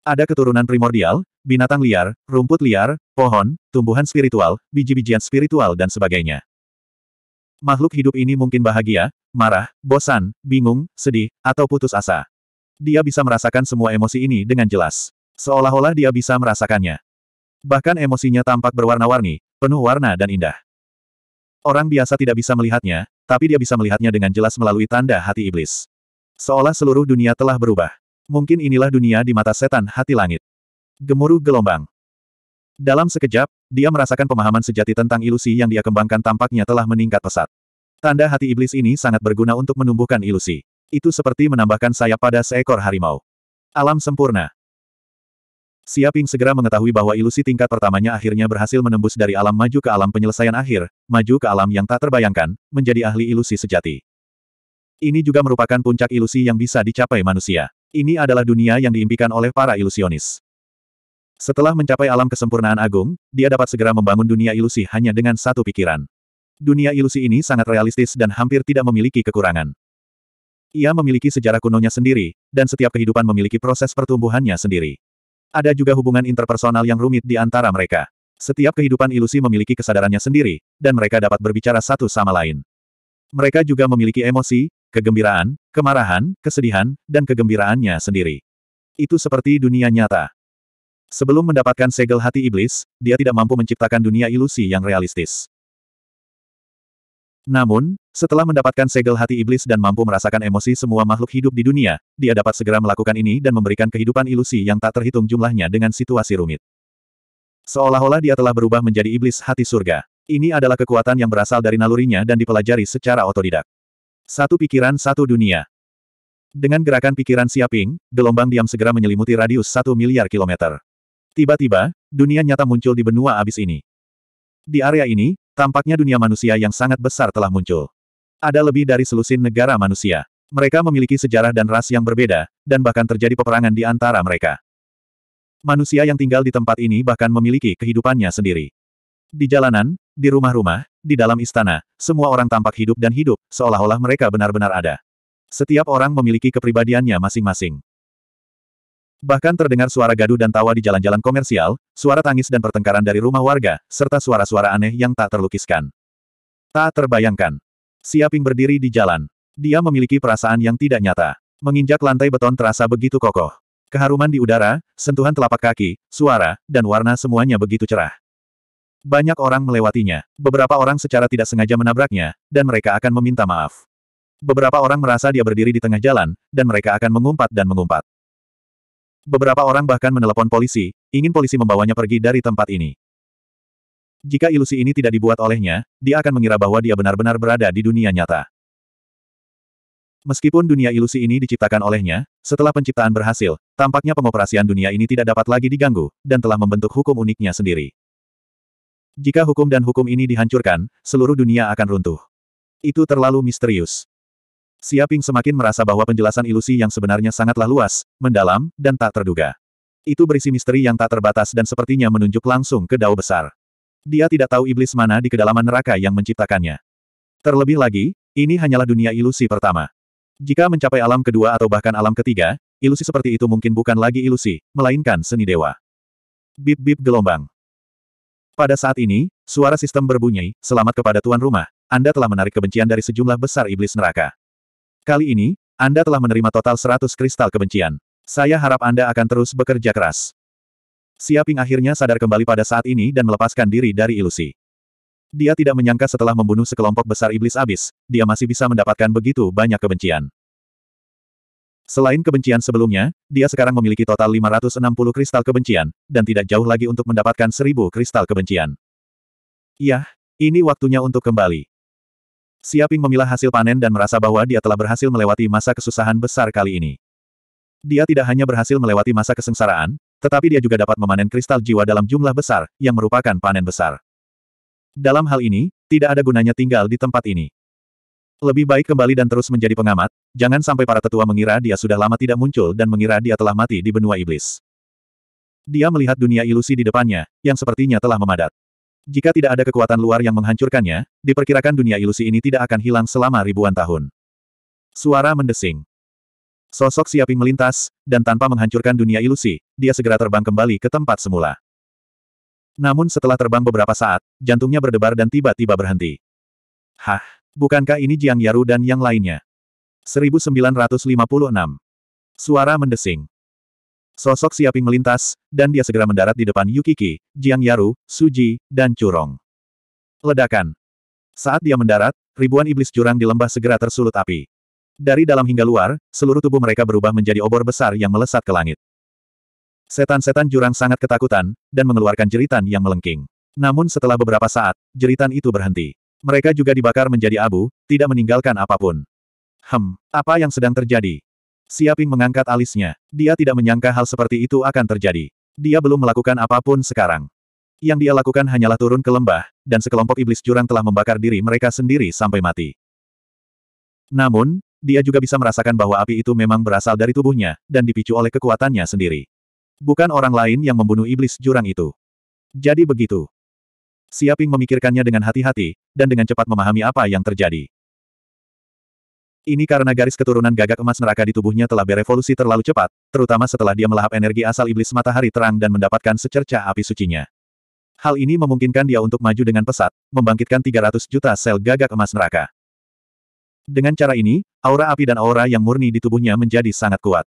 Ada keturunan primordial, binatang liar, rumput liar, pohon, tumbuhan spiritual, biji-bijian spiritual dan sebagainya. Makhluk hidup ini mungkin bahagia, marah, bosan, bingung, sedih, atau putus asa. Dia bisa merasakan semua emosi ini dengan jelas. Seolah-olah dia bisa merasakannya. Bahkan emosinya tampak berwarna-warni, penuh warna dan indah. Orang biasa tidak bisa melihatnya, tapi dia bisa melihatnya dengan jelas melalui tanda hati iblis. Seolah seluruh dunia telah berubah. Mungkin inilah dunia di mata setan hati langit. Gemuruh gelombang. Dalam sekejap, dia merasakan pemahaman sejati tentang ilusi yang dia kembangkan tampaknya telah meningkat pesat. Tanda hati iblis ini sangat berguna untuk menumbuhkan ilusi. Itu seperti menambahkan sayap pada seekor harimau. Alam sempurna. Siaping segera mengetahui bahwa ilusi tingkat pertamanya akhirnya berhasil menembus dari alam maju ke alam penyelesaian akhir, maju ke alam yang tak terbayangkan, menjadi ahli ilusi sejati. Ini juga merupakan puncak ilusi yang bisa dicapai manusia. Ini adalah dunia yang diimpikan oleh para ilusionis. Setelah mencapai alam kesempurnaan agung, dia dapat segera membangun dunia ilusi hanya dengan satu pikiran. Dunia ilusi ini sangat realistis dan hampir tidak memiliki kekurangan. Ia memiliki sejarah kunonya sendiri, dan setiap kehidupan memiliki proses pertumbuhannya sendiri. Ada juga hubungan interpersonal yang rumit di antara mereka. Setiap kehidupan ilusi memiliki kesadarannya sendiri, dan mereka dapat berbicara satu sama lain. Mereka juga memiliki emosi, kegembiraan, kemarahan, kesedihan, dan kegembiraannya sendiri. Itu seperti dunia nyata. Sebelum mendapatkan segel hati iblis, dia tidak mampu menciptakan dunia ilusi yang realistis. Namun, setelah mendapatkan segel hati iblis dan mampu merasakan emosi semua makhluk hidup di dunia, dia dapat segera melakukan ini dan memberikan kehidupan ilusi yang tak terhitung jumlahnya dengan situasi rumit. Seolah-olah dia telah berubah menjadi iblis hati surga. Ini adalah kekuatan yang berasal dari nalurinya dan dipelajari secara otodidak. Satu pikiran satu dunia. Dengan gerakan pikiran Siaping, gelombang diam segera menyelimuti radius satu miliar kilometer. Tiba-tiba, dunia nyata muncul di benua abis ini. Di area ini, Tampaknya dunia manusia yang sangat besar telah muncul. Ada lebih dari selusin negara manusia. Mereka memiliki sejarah dan ras yang berbeda, dan bahkan terjadi peperangan di antara mereka. Manusia yang tinggal di tempat ini bahkan memiliki kehidupannya sendiri. Di jalanan, di rumah-rumah, di dalam istana, semua orang tampak hidup dan hidup, seolah-olah mereka benar-benar ada. Setiap orang memiliki kepribadiannya masing-masing. Bahkan terdengar suara gaduh dan tawa di jalan-jalan komersial, suara tangis dan pertengkaran dari rumah warga, serta suara-suara aneh yang tak terlukiskan. Tak terbayangkan. Siaping berdiri di jalan. Dia memiliki perasaan yang tidak nyata. Menginjak lantai beton terasa begitu kokoh. Keharuman di udara, sentuhan telapak kaki, suara, dan warna semuanya begitu cerah. Banyak orang melewatinya. Beberapa orang secara tidak sengaja menabraknya, dan mereka akan meminta maaf. Beberapa orang merasa dia berdiri di tengah jalan, dan mereka akan mengumpat dan mengumpat. Beberapa orang bahkan menelepon polisi, ingin polisi membawanya pergi dari tempat ini. Jika ilusi ini tidak dibuat olehnya, dia akan mengira bahwa dia benar-benar berada di dunia nyata. Meskipun dunia ilusi ini diciptakan olehnya, setelah penciptaan berhasil, tampaknya pengoperasian dunia ini tidak dapat lagi diganggu, dan telah membentuk hukum uniknya sendiri. Jika hukum dan hukum ini dihancurkan, seluruh dunia akan runtuh. Itu terlalu misterius. Siaping semakin merasa bahwa penjelasan ilusi yang sebenarnya sangatlah luas, mendalam, dan tak terduga. Itu berisi misteri yang tak terbatas dan sepertinya menunjuk langsung ke dao besar. Dia tidak tahu iblis mana di kedalaman neraka yang menciptakannya. Terlebih lagi, ini hanyalah dunia ilusi pertama. Jika mencapai alam kedua atau bahkan alam ketiga, ilusi seperti itu mungkin bukan lagi ilusi, melainkan seni dewa. Bip-bip gelombang. Pada saat ini, suara sistem berbunyi, selamat kepada tuan rumah, Anda telah menarik kebencian dari sejumlah besar iblis neraka. Kali ini, Anda telah menerima total 100 kristal kebencian. Saya harap Anda akan terus bekerja keras. Siaping akhirnya sadar kembali pada saat ini dan melepaskan diri dari ilusi. Dia tidak menyangka setelah membunuh sekelompok besar iblis abis, dia masih bisa mendapatkan begitu banyak kebencian. Selain kebencian sebelumnya, dia sekarang memiliki total 560 kristal kebencian, dan tidak jauh lagi untuk mendapatkan 1000 kristal kebencian. Yah, ini waktunya untuk kembali. Siaping memilah hasil panen dan merasa bahwa dia telah berhasil melewati masa kesusahan besar kali ini. Dia tidak hanya berhasil melewati masa kesengsaraan, tetapi dia juga dapat memanen kristal jiwa dalam jumlah besar, yang merupakan panen besar. Dalam hal ini, tidak ada gunanya tinggal di tempat ini. Lebih baik kembali dan terus menjadi pengamat, jangan sampai para tetua mengira dia sudah lama tidak muncul dan mengira dia telah mati di benua iblis. Dia melihat dunia ilusi di depannya, yang sepertinya telah memadat. Jika tidak ada kekuatan luar yang menghancurkannya, diperkirakan dunia ilusi ini tidak akan hilang selama ribuan tahun. Suara mendesing. Sosok Siaping melintas, dan tanpa menghancurkan dunia ilusi, dia segera terbang kembali ke tempat semula. Namun setelah terbang beberapa saat, jantungnya berdebar dan tiba-tiba berhenti. Hah, bukankah ini Jiang Yaru dan yang lainnya? 1956. Suara mendesing. Sosok Siaping melintas, dan dia segera mendarat di depan Yukiki, Jiang Yaru, Suji, dan Curong. Ledakan. Saat dia mendarat, ribuan iblis curang di lembah segera tersulut api. Dari dalam hingga luar, seluruh tubuh mereka berubah menjadi obor besar yang melesat ke langit. Setan-setan jurang sangat ketakutan, dan mengeluarkan jeritan yang melengking. Namun setelah beberapa saat, jeritan itu berhenti. Mereka juga dibakar menjadi abu, tidak meninggalkan apapun. Hem, apa yang sedang terjadi? Siaping mengangkat alisnya. Dia tidak menyangka hal seperti itu akan terjadi. Dia belum melakukan apapun sekarang. Yang dia lakukan hanyalah turun ke lembah, dan sekelompok iblis jurang telah membakar diri mereka sendiri sampai mati. Namun, dia juga bisa merasakan bahwa api itu memang berasal dari tubuhnya, dan dipicu oleh kekuatannya sendiri. Bukan orang lain yang membunuh iblis jurang itu. Jadi begitu. Siaping memikirkannya dengan hati-hati, dan dengan cepat memahami apa yang terjadi. Ini karena garis keturunan gagak emas neraka di tubuhnya telah berevolusi terlalu cepat, terutama setelah dia melahap energi asal iblis matahari terang dan mendapatkan secerca api sucinya. Hal ini memungkinkan dia untuk maju dengan pesat, membangkitkan 300 juta sel gagak emas neraka. Dengan cara ini, aura api dan aura yang murni di tubuhnya menjadi sangat kuat.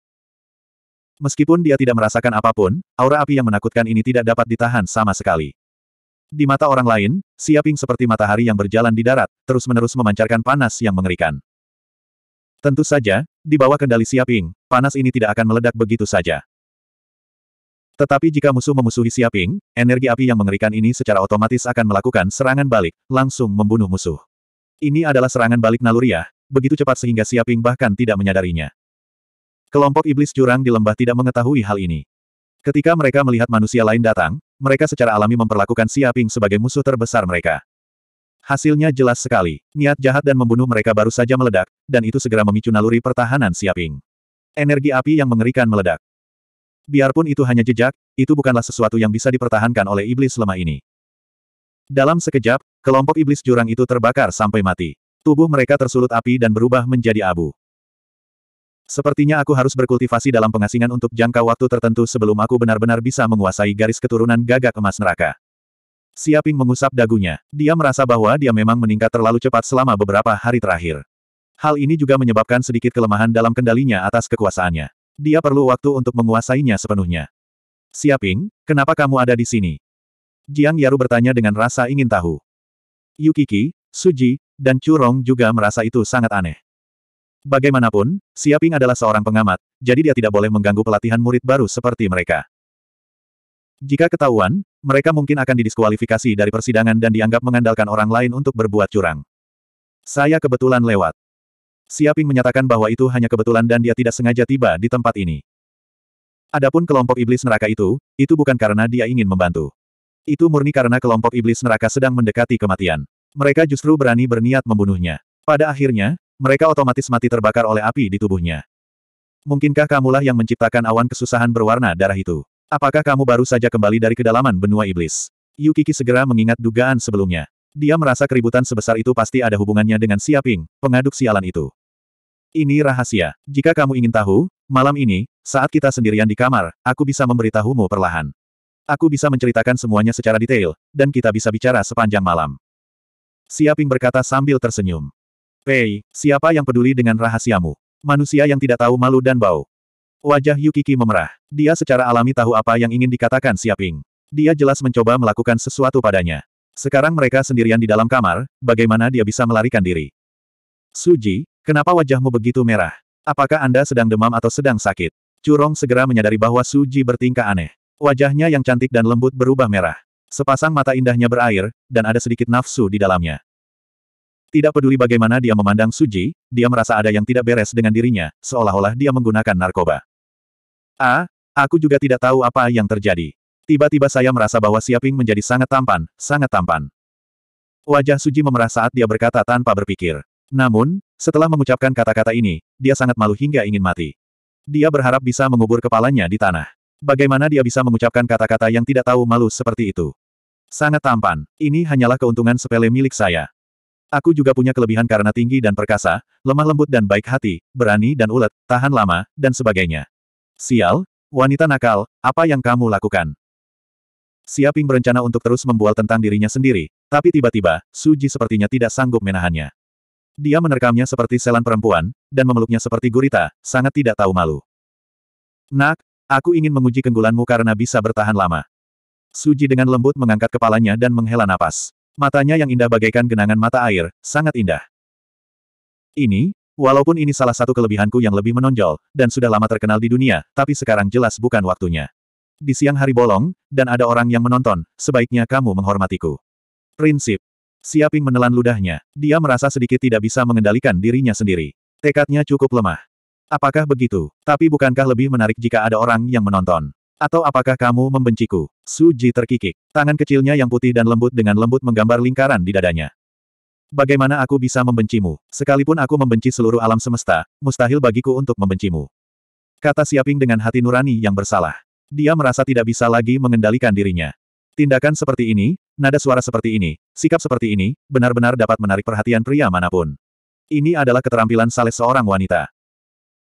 Meskipun dia tidak merasakan apapun, aura api yang menakutkan ini tidak dapat ditahan sama sekali. Di mata orang lain, Siaping seperti matahari yang berjalan di darat, terus-menerus memancarkan panas yang mengerikan. Tentu saja, di bawah kendali Siaping, panas ini tidak akan meledak begitu saja. Tetapi jika musuh memusuhi Siaping, energi api yang mengerikan ini secara otomatis akan melakukan serangan balik, langsung membunuh musuh. Ini adalah serangan balik naluriah, begitu cepat sehingga Siaping bahkan tidak menyadarinya. Kelompok iblis jurang di lembah tidak mengetahui hal ini. Ketika mereka melihat manusia lain datang, mereka secara alami memperlakukan Siaping sebagai musuh terbesar mereka. Hasilnya jelas sekali, niat jahat dan membunuh mereka baru saja meledak, dan itu segera memicu naluri pertahanan Siaping. Energi api yang mengerikan meledak. Biarpun itu hanya jejak, itu bukanlah sesuatu yang bisa dipertahankan oleh iblis lemah ini. Dalam sekejap, kelompok iblis jurang itu terbakar sampai mati. Tubuh mereka tersulut api dan berubah menjadi abu. Sepertinya aku harus berkultivasi dalam pengasingan untuk jangka waktu tertentu sebelum aku benar-benar bisa menguasai garis keturunan gagak emas neraka. Siaping mengusap dagunya. Dia merasa bahwa dia memang meningkat terlalu cepat selama beberapa hari terakhir. Hal ini juga menyebabkan sedikit kelemahan dalam kendalinya atas kekuasaannya. Dia perlu waktu untuk menguasainya sepenuhnya. Siaping, kenapa kamu ada di sini? Jiang Yaru bertanya dengan rasa ingin tahu. Yukiki, Suji, dan Churong juga merasa itu sangat aneh. Bagaimanapun, Siaping adalah seorang pengamat, jadi dia tidak boleh mengganggu pelatihan murid baru seperti mereka. Jika ketahuan, mereka mungkin akan didiskualifikasi dari persidangan dan dianggap mengandalkan orang lain untuk berbuat curang. Saya kebetulan lewat. Siaping menyatakan bahwa itu hanya kebetulan dan dia tidak sengaja tiba di tempat ini. Adapun kelompok iblis neraka itu, itu bukan karena dia ingin membantu. Itu murni karena kelompok iblis neraka sedang mendekati kematian. Mereka justru berani berniat membunuhnya. Pada akhirnya, mereka otomatis mati terbakar oleh api di tubuhnya. Mungkinkah kamulah yang menciptakan awan kesusahan berwarna darah itu? Apakah kamu baru saja kembali dari kedalaman benua iblis? Yukiki segera mengingat dugaan sebelumnya. Dia merasa keributan sebesar itu pasti ada hubungannya dengan Siaping, pengaduk sialan itu. Ini rahasia. Jika kamu ingin tahu, malam ini, saat kita sendirian di kamar, aku bisa memberitahumu perlahan. Aku bisa menceritakan semuanya secara detail, dan kita bisa bicara sepanjang malam. Siaping berkata sambil tersenyum. Pei, siapa yang peduli dengan rahasiamu? Manusia yang tidak tahu malu dan bau. Wajah Yukiki memerah. Dia secara alami tahu apa yang ingin dikatakan Siaping. Dia jelas mencoba melakukan sesuatu padanya. Sekarang mereka sendirian di dalam kamar, bagaimana dia bisa melarikan diri? Suji, kenapa wajahmu begitu merah? Apakah Anda sedang demam atau sedang sakit? Curong segera menyadari bahwa Suji bertingkah aneh. Wajahnya yang cantik dan lembut berubah merah. Sepasang mata indahnya berair, dan ada sedikit nafsu di dalamnya. Tidak peduli bagaimana dia memandang Suji, dia merasa ada yang tidak beres dengan dirinya, seolah-olah dia menggunakan narkoba. Ah, aku juga tidak tahu apa yang terjadi. Tiba-tiba saya merasa bahwa Siaping menjadi sangat tampan, sangat tampan. Wajah Suji memerah saat dia berkata tanpa berpikir. Namun, setelah mengucapkan kata-kata ini, dia sangat malu hingga ingin mati. Dia berharap bisa mengubur kepalanya di tanah. Bagaimana dia bisa mengucapkan kata-kata yang tidak tahu malu seperti itu? Sangat tampan, ini hanyalah keuntungan sepele milik saya. Aku juga punya kelebihan karena tinggi dan perkasa, lemah lembut dan baik hati, berani dan ulet, tahan lama, dan sebagainya. Sial, wanita nakal, apa yang kamu lakukan? Siaping berencana untuk terus membual tentang dirinya sendiri, tapi tiba-tiba, Suji sepertinya tidak sanggup menahannya. Dia menerkamnya seperti selan perempuan, dan memeluknya seperti gurita, sangat tidak tahu malu. Nak, aku ingin menguji kenggulanmu karena bisa bertahan lama. Suji dengan lembut mengangkat kepalanya dan menghela napas. Matanya yang indah bagaikan genangan mata air, sangat indah. Ini, Walaupun ini salah satu kelebihanku yang lebih menonjol, dan sudah lama terkenal di dunia, tapi sekarang jelas bukan waktunya. Di siang hari bolong, dan ada orang yang menonton, sebaiknya kamu menghormatiku. Prinsip. Siaping menelan ludahnya. Dia merasa sedikit tidak bisa mengendalikan dirinya sendiri. Tekadnya cukup lemah. Apakah begitu? Tapi bukankah lebih menarik jika ada orang yang menonton? Atau apakah kamu membenciku? Suji terkikik. Tangan kecilnya yang putih dan lembut dengan lembut menggambar lingkaran di dadanya. Bagaimana aku bisa membencimu? Sekalipun aku membenci seluruh alam semesta, mustahil bagiku untuk membencimu. Kata Siaping dengan hati nurani yang bersalah. Dia merasa tidak bisa lagi mengendalikan dirinya. Tindakan seperti ini, nada suara seperti ini, sikap seperti ini, benar-benar dapat menarik perhatian pria manapun. Ini adalah keterampilan saleh seorang wanita.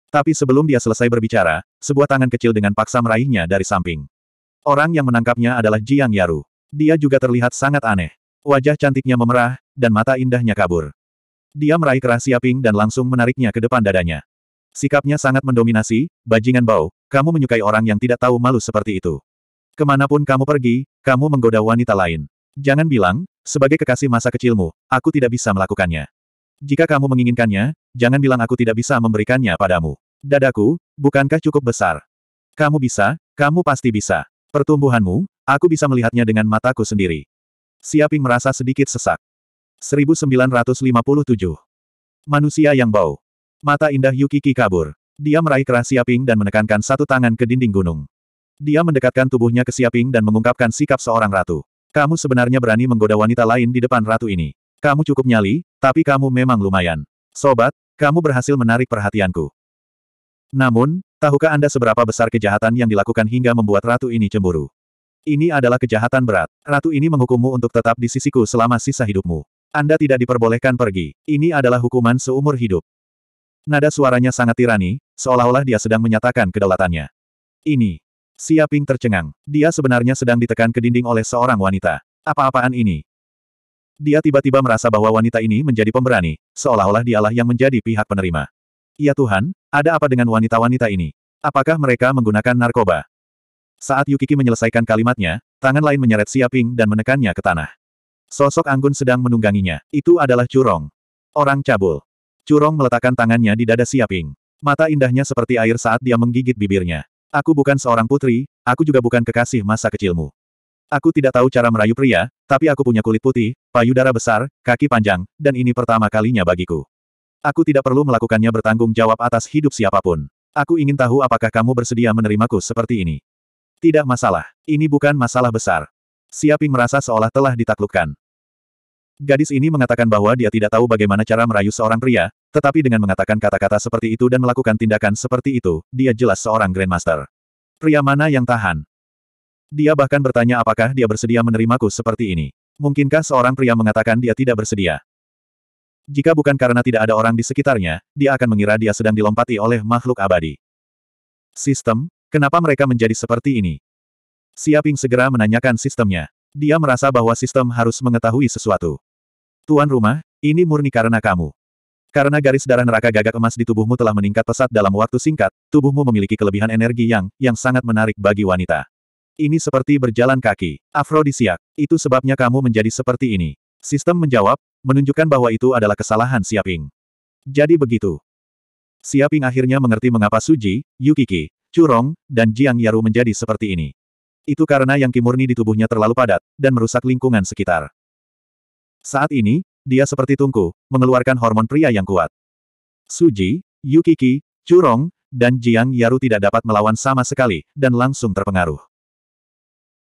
Tapi sebelum dia selesai berbicara, sebuah tangan kecil dengan paksa meraihnya dari samping. Orang yang menangkapnya adalah Jiang Yaru. Dia juga terlihat sangat aneh. Wajah cantiknya memerah, dan mata indahnya kabur. Dia meraih rahasia Ping dan langsung menariknya ke depan dadanya. Sikapnya sangat mendominasi, bajingan bau, kamu menyukai orang yang tidak tahu malu seperti itu. Kemanapun kamu pergi, kamu menggoda wanita lain. Jangan bilang, sebagai kekasih masa kecilmu, aku tidak bisa melakukannya. Jika kamu menginginkannya, jangan bilang aku tidak bisa memberikannya padamu. Dadaku, bukankah cukup besar? Kamu bisa, kamu pasti bisa. Pertumbuhanmu, aku bisa melihatnya dengan mataku sendiri. Siaping merasa sedikit sesak. 1957. Manusia yang bau. Mata indah Yukiki kabur. Dia meraih kerah Siaping dan menekankan satu tangan ke dinding gunung. Dia mendekatkan tubuhnya ke Siaping dan mengungkapkan sikap seorang ratu. Kamu sebenarnya berani menggoda wanita lain di depan ratu ini. Kamu cukup nyali, tapi kamu memang lumayan. Sobat, kamu berhasil menarik perhatianku. Namun, tahukah Anda seberapa besar kejahatan yang dilakukan hingga membuat ratu ini cemburu? Ini adalah kejahatan berat. Ratu ini menghukummu untuk tetap di sisiku selama sisa hidupmu. Anda tidak diperbolehkan pergi. Ini adalah hukuman seumur hidup. Nada suaranya sangat tirani, seolah-olah dia sedang menyatakan kedaulatannya. Ini. Siaping tercengang. Dia sebenarnya sedang ditekan ke dinding oleh seorang wanita. Apa-apaan ini? Dia tiba-tiba merasa bahwa wanita ini menjadi pemberani, seolah-olah dialah yang menjadi pihak penerima. Ya Tuhan, ada apa dengan wanita-wanita ini? Apakah mereka menggunakan narkoba? Saat Yukiki menyelesaikan kalimatnya, tangan lain menyeret Siaping dan menekannya ke tanah. Sosok anggun sedang menungganginya. Itu adalah Curong. Orang cabul. Curong meletakkan tangannya di dada Siaping. Mata indahnya seperti air saat dia menggigit bibirnya. Aku bukan seorang putri, aku juga bukan kekasih masa kecilmu. Aku tidak tahu cara merayu pria, tapi aku punya kulit putih, payudara besar, kaki panjang, dan ini pertama kalinya bagiku. Aku tidak perlu melakukannya bertanggung jawab atas hidup siapapun. Aku ingin tahu apakah kamu bersedia menerimaku seperti ini. Tidak masalah. Ini bukan masalah besar. Siaping merasa seolah telah ditaklukkan. Gadis ini mengatakan bahwa dia tidak tahu bagaimana cara merayu seorang pria, tetapi dengan mengatakan kata-kata seperti itu dan melakukan tindakan seperti itu, dia jelas seorang Grandmaster. Pria mana yang tahan? Dia bahkan bertanya apakah dia bersedia menerimaku seperti ini. Mungkinkah seorang pria mengatakan dia tidak bersedia? Jika bukan karena tidak ada orang di sekitarnya, dia akan mengira dia sedang dilompati oleh makhluk abadi. Sistem, Kenapa mereka menjadi seperti ini? Siaping segera menanyakan sistemnya. Dia merasa bahwa sistem harus mengetahui sesuatu. Tuan rumah, ini murni karena kamu. Karena garis darah neraka gagak emas di tubuhmu telah meningkat pesat dalam waktu singkat, tubuhmu memiliki kelebihan energi yang, yang sangat menarik bagi wanita. Ini seperti berjalan kaki. Afrodisiak, itu sebabnya kamu menjadi seperti ini. Sistem menjawab, menunjukkan bahwa itu adalah kesalahan Siaping. Jadi begitu. Siaping akhirnya mengerti mengapa Suji, Yukiki, Curong, dan Jiang Yaru menjadi seperti ini. Itu karena yang kimurni di tubuhnya terlalu padat, dan merusak lingkungan sekitar. Saat ini, dia seperti tungku, mengeluarkan hormon pria yang kuat. Suji, Yukiki, Curong, dan Jiang Yaru tidak dapat melawan sama sekali, dan langsung terpengaruh.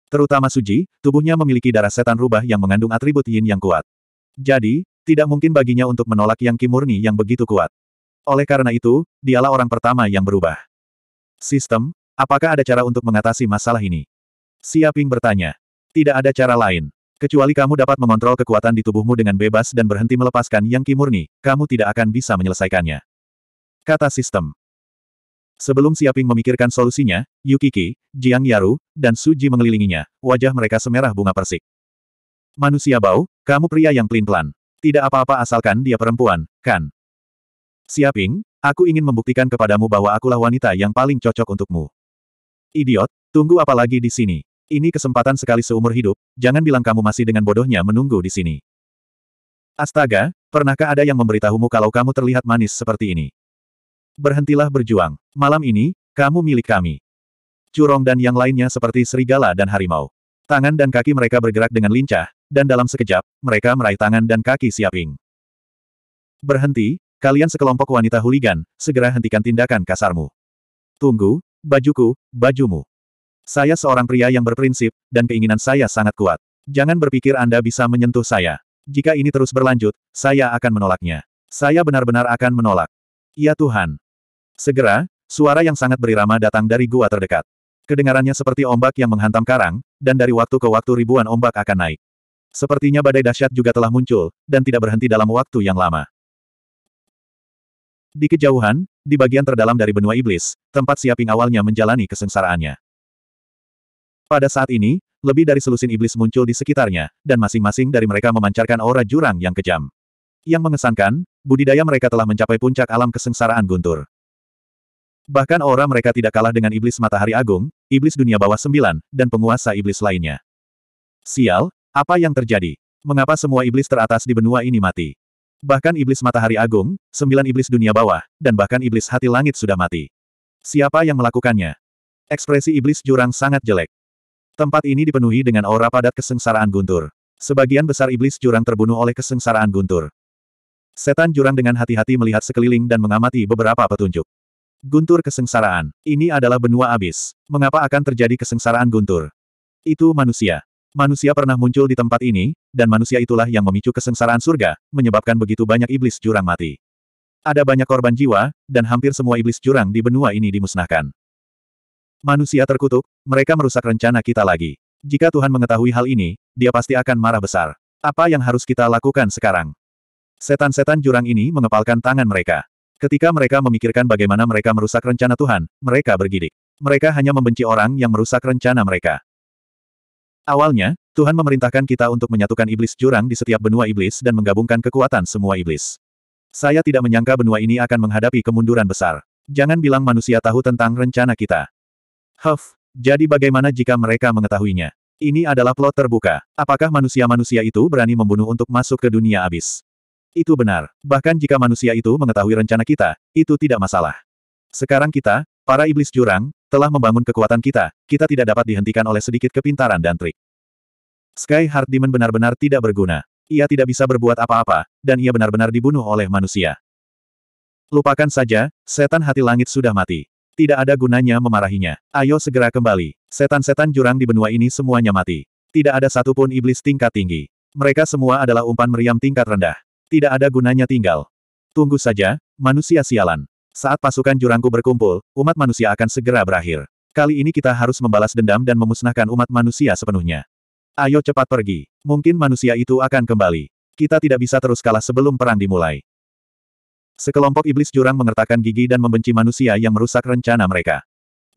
Terutama Suji, tubuhnya memiliki darah setan rubah yang mengandung atribut yin yang kuat. Jadi, tidak mungkin baginya untuk menolak yang kimurni yang begitu kuat. Oleh karena itu, dialah orang pertama yang berubah. Sistem, apakah ada cara untuk mengatasi masalah ini? Siaping bertanya. Tidak ada cara lain. Kecuali kamu dapat mengontrol kekuatan di tubuhmu dengan bebas dan berhenti melepaskan yang kimurni, kamu tidak akan bisa menyelesaikannya. Kata sistem. Sebelum Siaping memikirkan solusinya, Yukiki, Jiang Yaru, dan Suji mengelilinginya, wajah mereka semerah bunga persik. Manusia bau, kamu pria yang pelin-pelan. Tidak apa-apa asalkan dia perempuan, kan? Siaping, Aku ingin membuktikan kepadamu bahwa akulah wanita yang paling cocok untukmu. Idiot, tunggu apa lagi di sini? Ini kesempatan sekali seumur hidup, jangan bilang kamu masih dengan bodohnya menunggu di sini. Astaga, pernahkah ada yang memberitahumu kalau kamu terlihat manis seperti ini? Berhentilah berjuang. Malam ini, kamu milik kami. Curong dan yang lainnya seperti serigala dan harimau. Tangan dan kaki mereka bergerak dengan lincah, dan dalam sekejap, mereka meraih tangan dan kaki siaping. Berhenti, Kalian sekelompok wanita huligan, segera hentikan tindakan kasarmu. Tunggu, bajuku, bajumu. Saya seorang pria yang berprinsip, dan keinginan saya sangat kuat. Jangan berpikir Anda bisa menyentuh saya. Jika ini terus berlanjut, saya akan menolaknya. Saya benar-benar akan menolak. Ya Tuhan. Segera, suara yang sangat berirama datang dari gua terdekat. Kedengarannya seperti ombak yang menghantam karang, dan dari waktu ke waktu ribuan ombak akan naik. Sepertinya badai dahsyat juga telah muncul, dan tidak berhenti dalam waktu yang lama. Di kejauhan, di bagian terdalam dari benua iblis, tempat siaping awalnya menjalani kesengsaraannya. Pada saat ini, lebih dari selusin iblis muncul di sekitarnya, dan masing-masing dari mereka memancarkan aura jurang yang kejam. Yang mengesankan, budidaya mereka telah mencapai puncak alam kesengsaraan guntur. Bahkan aura mereka tidak kalah dengan iblis matahari agung, iblis dunia bawah sembilan, dan penguasa iblis lainnya. Sial, apa yang terjadi? Mengapa semua iblis teratas di benua ini mati? Bahkan iblis matahari agung, sembilan iblis dunia bawah, dan bahkan iblis hati langit sudah mati. Siapa yang melakukannya? Ekspresi iblis jurang sangat jelek. Tempat ini dipenuhi dengan aura padat kesengsaraan guntur. Sebagian besar iblis jurang terbunuh oleh kesengsaraan guntur. Setan jurang dengan hati-hati melihat sekeliling dan mengamati beberapa petunjuk. Guntur kesengsaraan. Ini adalah benua abis. Mengapa akan terjadi kesengsaraan guntur? Itu manusia. Manusia pernah muncul di tempat ini, dan manusia itulah yang memicu kesengsaraan surga, menyebabkan begitu banyak iblis jurang mati. Ada banyak korban jiwa, dan hampir semua iblis jurang di benua ini dimusnahkan. Manusia terkutuk, mereka merusak rencana kita lagi. Jika Tuhan mengetahui hal ini, dia pasti akan marah besar. Apa yang harus kita lakukan sekarang? Setan-setan jurang ini mengepalkan tangan mereka. Ketika mereka memikirkan bagaimana mereka merusak rencana Tuhan, mereka bergidik. Mereka hanya membenci orang yang merusak rencana mereka. Awalnya, Tuhan memerintahkan kita untuk menyatukan iblis jurang di setiap benua iblis dan menggabungkan kekuatan semua iblis. Saya tidak menyangka benua ini akan menghadapi kemunduran besar. Jangan bilang manusia tahu tentang rencana kita. Huff, jadi bagaimana jika mereka mengetahuinya? Ini adalah plot terbuka. Apakah manusia-manusia itu berani membunuh untuk masuk ke dunia abis? Itu benar. Bahkan jika manusia itu mengetahui rencana kita, itu tidak masalah. Sekarang kita, Para iblis jurang, telah membangun kekuatan kita, kita tidak dapat dihentikan oleh sedikit kepintaran dan trik. Sky Heart Demon benar-benar tidak berguna. Ia tidak bisa berbuat apa-apa, dan ia benar-benar dibunuh oleh manusia. Lupakan saja, setan hati langit sudah mati. Tidak ada gunanya memarahinya. Ayo segera kembali. Setan-setan jurang di benua ini semuanya mati. Tidak ada satupun iblis tingkat tinggi. Mereka semua adalah umpan meriam tingkat rendah. Tidak ada gunanya tinggal. Tunggu saja, manusia sialan. Saat pasukan jurangku berkumpul, umat manusia akan segera berakhir. Kali ini kita harus membalas dendam dan memusnahkan umat manusia sepenuhnya. Ayo cepat pergi. Mungkin manusia itu akan kembali. Kita tidak bisa terus kalah sebelum perang dimulai. Sekelompok iblis jurang mengertakkan gigi dan membenci manusia yang merusak rencana mereka.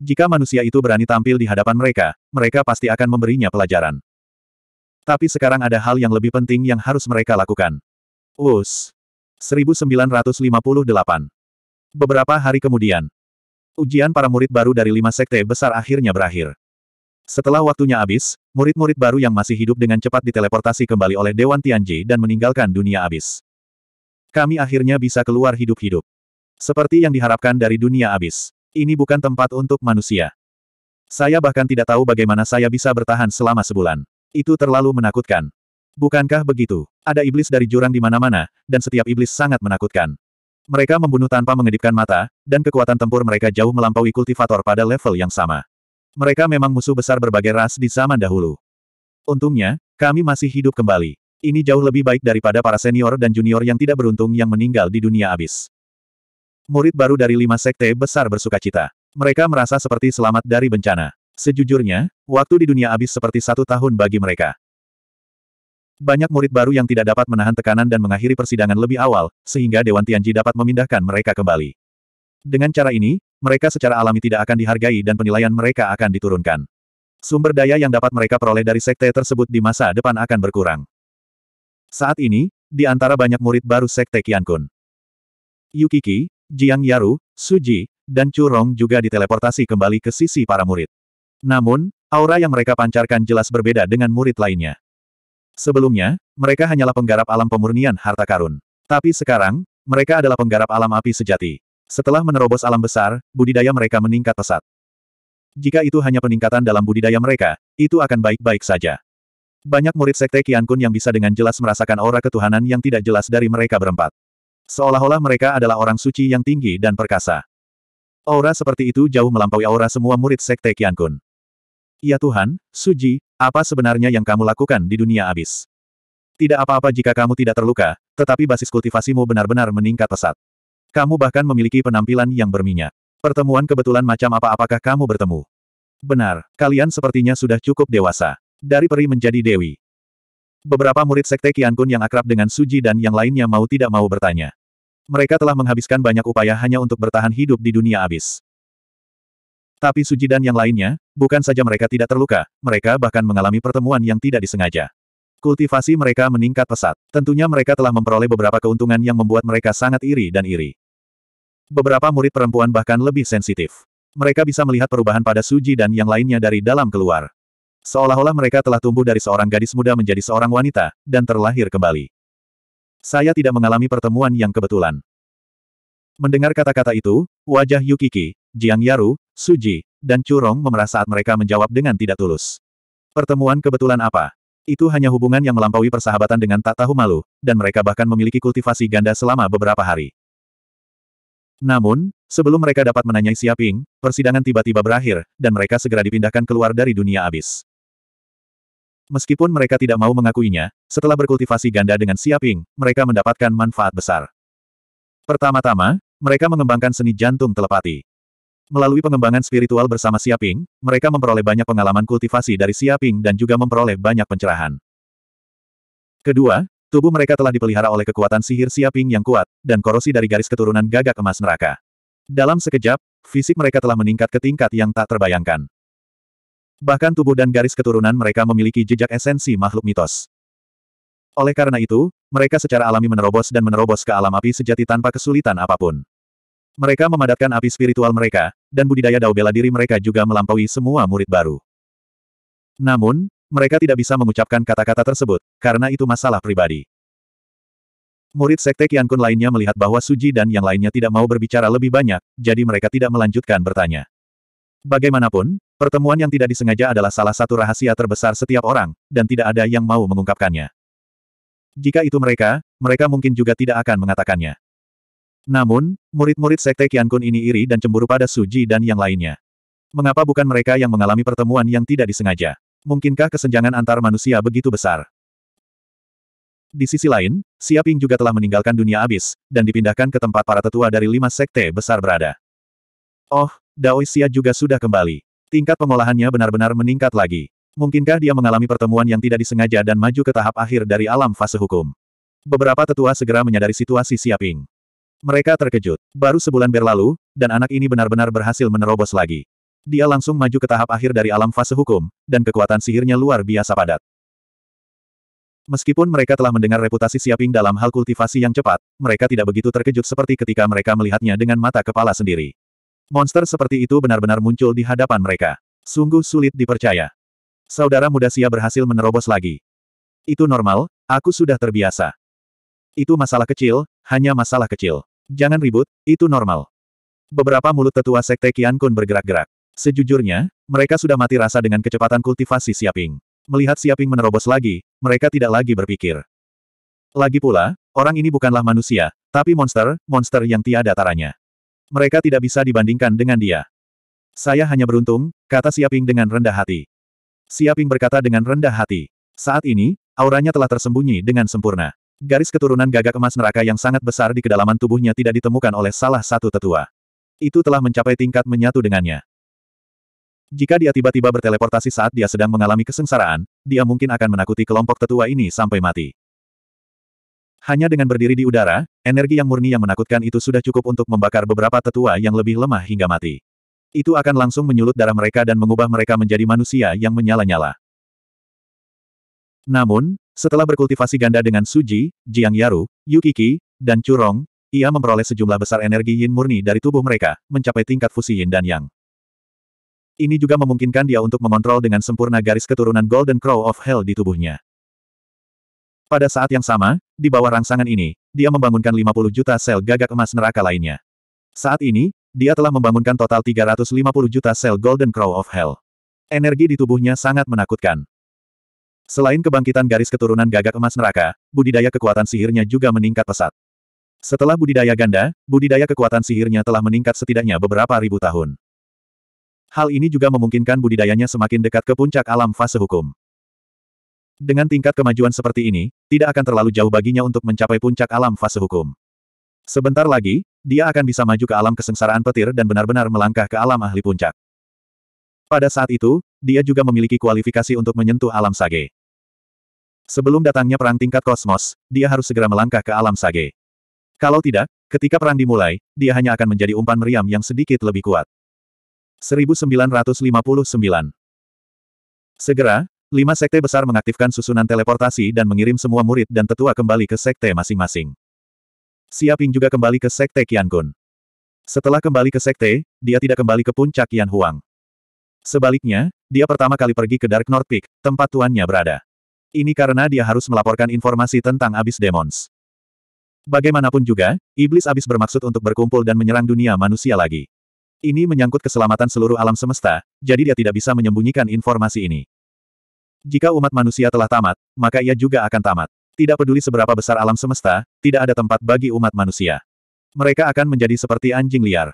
Jika manusia itu berani tampil di hadapan mereka, mereka pasti akan memberinya pelajaran. Tapi sekarang ada hal yang lebih penting yang harus mereka lakukan. Us. 1958 Beberapa hari kemudian, ujian para murid baru dari lima sekte besar akhirnya berakhir. Setelah waktunya habis, murid-murid baru yang masih hidup dengan cepat diteleportasi kembali oleh Dewan Tianji dan meninggalkan dunia abis. Kami akhirnya bisa keluar hidup-hidup. Seperti yang diharapkan dari dunia abis. Ini bukan tempat untuk manusia. Saya bahkan tidak tahu bagaimana saya bisa bertahan selama sebulan. Itu terlalu menakutkan. Bukankah begitu? Ada iblis dari jurang di mana-mana, dan setiap iblis sangat menakutkan. Mereka membunuh tanpa mengedipkan mata, dan kekuatan tempur mereka jauh melampaui kultivator pada level yang sama. Mereka memang musuh besar berbagai ras di zaman dahulu. Untungnya, kami masih hidup kembali. Ini jauh lebih baik daripada para senior dan junior yang tidak beruntung yang meninggal di dunia abis. Murid baru dari lima sekte besar bersuka cita. Mereka merasa seperti selamat dari bencana. Sejujurnya, waktu di dunia abis seperti satu tahun bagi mereka. Banyak murid baru yang tidak dapat menahan tekanan dan mengakhiri persidangan lebih awal, sehingga Dewan Tianji dapat memindahkan mereka kembali. Dengan cara ini, mereka secara alami tidak akan dihargai dan penilaian mereka akan diturunkan. Sumber daya yang dapat mereka peroleh dari sekte tersebut di masa depan akan berkurang. Saat ini, di antara banyak murid baru sekte Qiankun, Yukiki, Jiang Yaru, Suji, dan Churong juga diteleportasi kembali ke sisi para murid. Namun, aura yang mereka pancarkan jelas berbeda dengan murid lainnya. Sebelumnya, mereka hanyalah penggarap alam pemurnian harta karun. Tapi sekarang, mereka adalah penggarap alam api sejati. Setelah menerobos alam besar, budidaya mereka meningkat pesat. Jika itu hanya peningkatan dalam budidaya mereka, itu akan baik-baik saja. Banyak murid sekte Kian Kun yang bisa dengan jelas merasakan aura ketuhanan yang tidak jelas dari mereka berempat. Seolah-olah mereka adalah orang suci yang tinggi dan perkasa. Aura seperti itu jauh melampaui aura semua murid sekte Kian Kun. Ya Tuhan, Suji, apa sebenarnya yang kamu lakukan di dunia abis? Tidak apa-apa jika kamu tidak terluka, tetapi basis kultivasimu benar-benar meningkat pesat. Kamu bahkan memiliki penampilan yang berminyak. Pertemuan kebetulan macam apa apakah kamu bertemu? Benar, kalian sepertinya sudah cukup dewasa. Dari peri menjadi dewi. Beberapa murid sekte Kiankun yang akrab dengan Suji dan yang lainnya mau tidak mau bertanya. Mereka telah menghabiskan banyak upaya hanya untuk bertahan hidup di dunia abis. Tapi Suji dan yang lainnya, Bukan saja mereka tidak terluka, mereka bahkan mengalami pertemuan yang tidak disengaja. Kultivasi mereka meningkat pesat. Tentunya mereka telah memperoleh beberapa keuntungan yang membuat mereka sangat iri dan iri. Beberapa murid perempuan bahkan lebih sensitif. Mereka bisa melihat perubahan pada Suji dan yang lainnya dari dalam keluar. Seolah-olah mereka telah tumbuh dari seorang gadis muda menjadi seorang wanita, dan terlahir kembali. Saya tidak mengalami pertemuan yang kebetulan. Mendengar kata-kata itu, wajah Yukiki, Jiang Yaru, Suji, dan Curong memerah saat mereka menjawab dengan tidak tulus. Pertemuan kebetulan apa? Itu hanya hubungan yang melampaui persahabatan dengan tak tahu malu, dan mereka bahkan memiliki kultivasi ganda selama beberapa hari. Namun, sebelum mereka dapat menanyai Siaping, persidangan tiba-tiba berakhir, dan mereka segera dipindahkan keluar dari dunia abis. Meskipun mereka tidak mau mengakuinya, setelah berkultivasi ganda dengan Siaping, mereka mendapatkan manfaat besar. Pertama-tama, mereka mengembangkan seni jantung telepati. Melalui pengembangan spiritual bersama Siaping, mereka memperoleh banyak pengalaman kultivasi dari Siaping dan juga memperoleh banyak pencerahan. Kedua, tubuh mereka telah dipelihara oleh kekuatan sihir Siaping yang kuat, dan korosi dari garis keturunan gagak emas neraka. Dalam sekejap, fisik mereka telah meningkat ke tingkat yang tak terbayangkan. Bahkan tubuh dan garis keturunan mereka memiliki jejak esensi makhluk mitos. Oleh karena itu, mereka secara alami menerobos dan menerobos ke alam api sejati tanpa kesulitan apapun. Mereka memadatkan api spiritual mereka, dan budidaya dao bela diri mereka juga melampaui semua murid baru. Namun, mereka tidak bisa mengucapkan kata-kata tersebut, karena itu masalah pribadi. Murid Sekte Kian Kun lainnya melihat bahwa Suji dan yang lainnya tidak mau berbicara lebih banyak, jadi mereka tidak melanjutkan bertanya. Bagaimanapun, pertemuan yang tidak disengaja adalah salah satu rahasia terbesar setiap orang, dan tidak ada yang mau mengungkapkannya. Jika itu mereka, mereka mungkin juga tidak akan mengatakannya. Namun, murid-murid Sekte Kian Kun ini iri dan cemburu pada Suji dan yang lainnya. Mengapa bukan mereka yang mengalami pertemuan yang tidak disengaja? Mungkinkah kesenjangan antar manusia begitu besar? Di sisi lain, Siaping juga telah meninggalkan dunia abis, dan dipindahkan ke tempat para tetua dari lima sekte besar berada. Oh, Daoisia juga sudah kembali. Tingkat pengolahannya benar-benar meningkat lagi. Mungkinkah dia mengalami pertemuan yang tidak disengaja dan maju ke tahap akhir dari alam fase hukum? Beberapa tetua segera menyadari situasi Siaping. Mereka terkejut. Baru sebulan berlalu, dan anak ini benar-benar berhasil menerobos lagi. Dia langsung maju ke tahap akhir dari alam fase hukum, dan kekuatan sihirnya luar biasa padat. Meskipun mereka telah mendengar reputasi Siaping dalam hal kultivasi yang cepat, mereka tidak begitu terkejut seperti ketika mereka melihatnya dengan mata kepala sendiri. Monster seperti itu benar-benar muncul di hadapan mereka. Sungguh sulit dipercaya. Saudara muda Sia berhasil menerobos lagi. Itu normal, aku sudah terbiasa. Itu masalah kecil, hanya masalah kecil. Jangan ribut, itu normal. Beberapa mulut tetua sekte Kian Kun bergerak-gerak. Sejujurnya, mereka sudah mati rasa dengan kecepatan kultivasi Siaping. Melihat Siaping menerobos lagi, mereka tidak lagi berpikir. Lagi pula, orang ini bukanlah manusia, tapi monster, monster yang tiada taranya. Mereka tidak bisa dibandingkan dengan dia. Saya hanya beruntung, kata Siaping dengan rendah hati. Siaping berkata dengan rendah hati. Saat ini, auranya telah tersembunyi dengan sempurna. Garis keturunan gagak emas neraka yang sangat besar di kedalaman tubuhnya tidak ditemukan oleh salah satu tetua. Itu telah mencapai tingkat menyatu dengannya. Jika dia tiba-tiba berteleportasi saat dia sedang mengalami kesengsaraan, dia mungkin akan menakuti kelompok tetua ini sampai mati. Hanya dengan berdiri di udara, energi yang murni yang menakutkan itu sudah cukup untuk membakar beberapa tetua yang lebih lemah hingga mati. Itu akan langsung menyulut darah mereka dan mengubah mereka menjadi manusia yang menyala-nyala. Namun, setelah berkultivasi ganda dengan Suji, Jiang Yaru, Yukiki, dan Curong, ia memperoleh sejumlah besar energi yin murni dari tubuh mereka, mencapai tingkat fusi yin dan yang. Ini juga memungkinkan dia untuk mengontrol dengan sempurna garis keturunan Golden Crow of Hell di tubuhnya. Pada saat yang sama, di bawah rangsangan ini, dia membangunkan 50 juta sel gagak emas neraka lainnya. Saat ini, dia telah membangunkan total 350 juta sel Golden Crow of Hell. Energi di tubuhnya sangat menakutkan. Selain kebangkitan garis keturunan gagak emas neraka, budidaya kekuatan sihirnya juga meningkat pesat. Setelah budidaya ganda, budidaya kekuatan sihirnya telah meningkat setidaknya beberapa ribu tahun. Hal ini juga memungkinkan budidayanya semakin dekat ke puncak alam fase hukum. Dengan tingkat kemajuan seperti ini, tidak akan terlalu jauh baginya untuk mencapai puncak alam fase hukum. Sebentar lagi, dia akan bisa maju ke alam kesengsaraan petir dan benar-benar melangkah ke alam ahli puncak. Pada saat itu, dia juga memiliki kualifikasi untuk menyentuh alam sage. Sebelum datangnya perang tingkat kosmos, dia harus segera melangkah ke alam sage. Kalau tidak, ketika perang dimulai, dia hanya akan menjadi umpan meriam yang sedikit lebih kuat. 1959 Segera, lima sekte besar mengaktifkan susunan teleportasi dan mengirim semua murid dan tetua kembali ke sekte masing-masing. Siaping juga kembali ke sekte Qiangun. Setelah kembali ke sekte, dia tidak kembali ke puncak Yan Huang. Sebaliknya, dia pertama kali pergi ke Dark North Peak, tempat tuannya berada. Ini karena dia harus melaporkan informasi tentang Abis Demons. Bagaimanapun juga, iblis abis bermaksud untuk berkumpul dan menyerang dunia manusia lagi. Ini menyangkut keselamatan seluruh alam semesta, jadi dia tidak bisa menyembunyikan informasi ini. Jika umat manusia telah tamat, maka ia juga akan tamat. Tidak peduli seberapa besar alam semesta, tidak ada tempat bagi umat manusia. Mereka akan menjadi seperti anjing liar.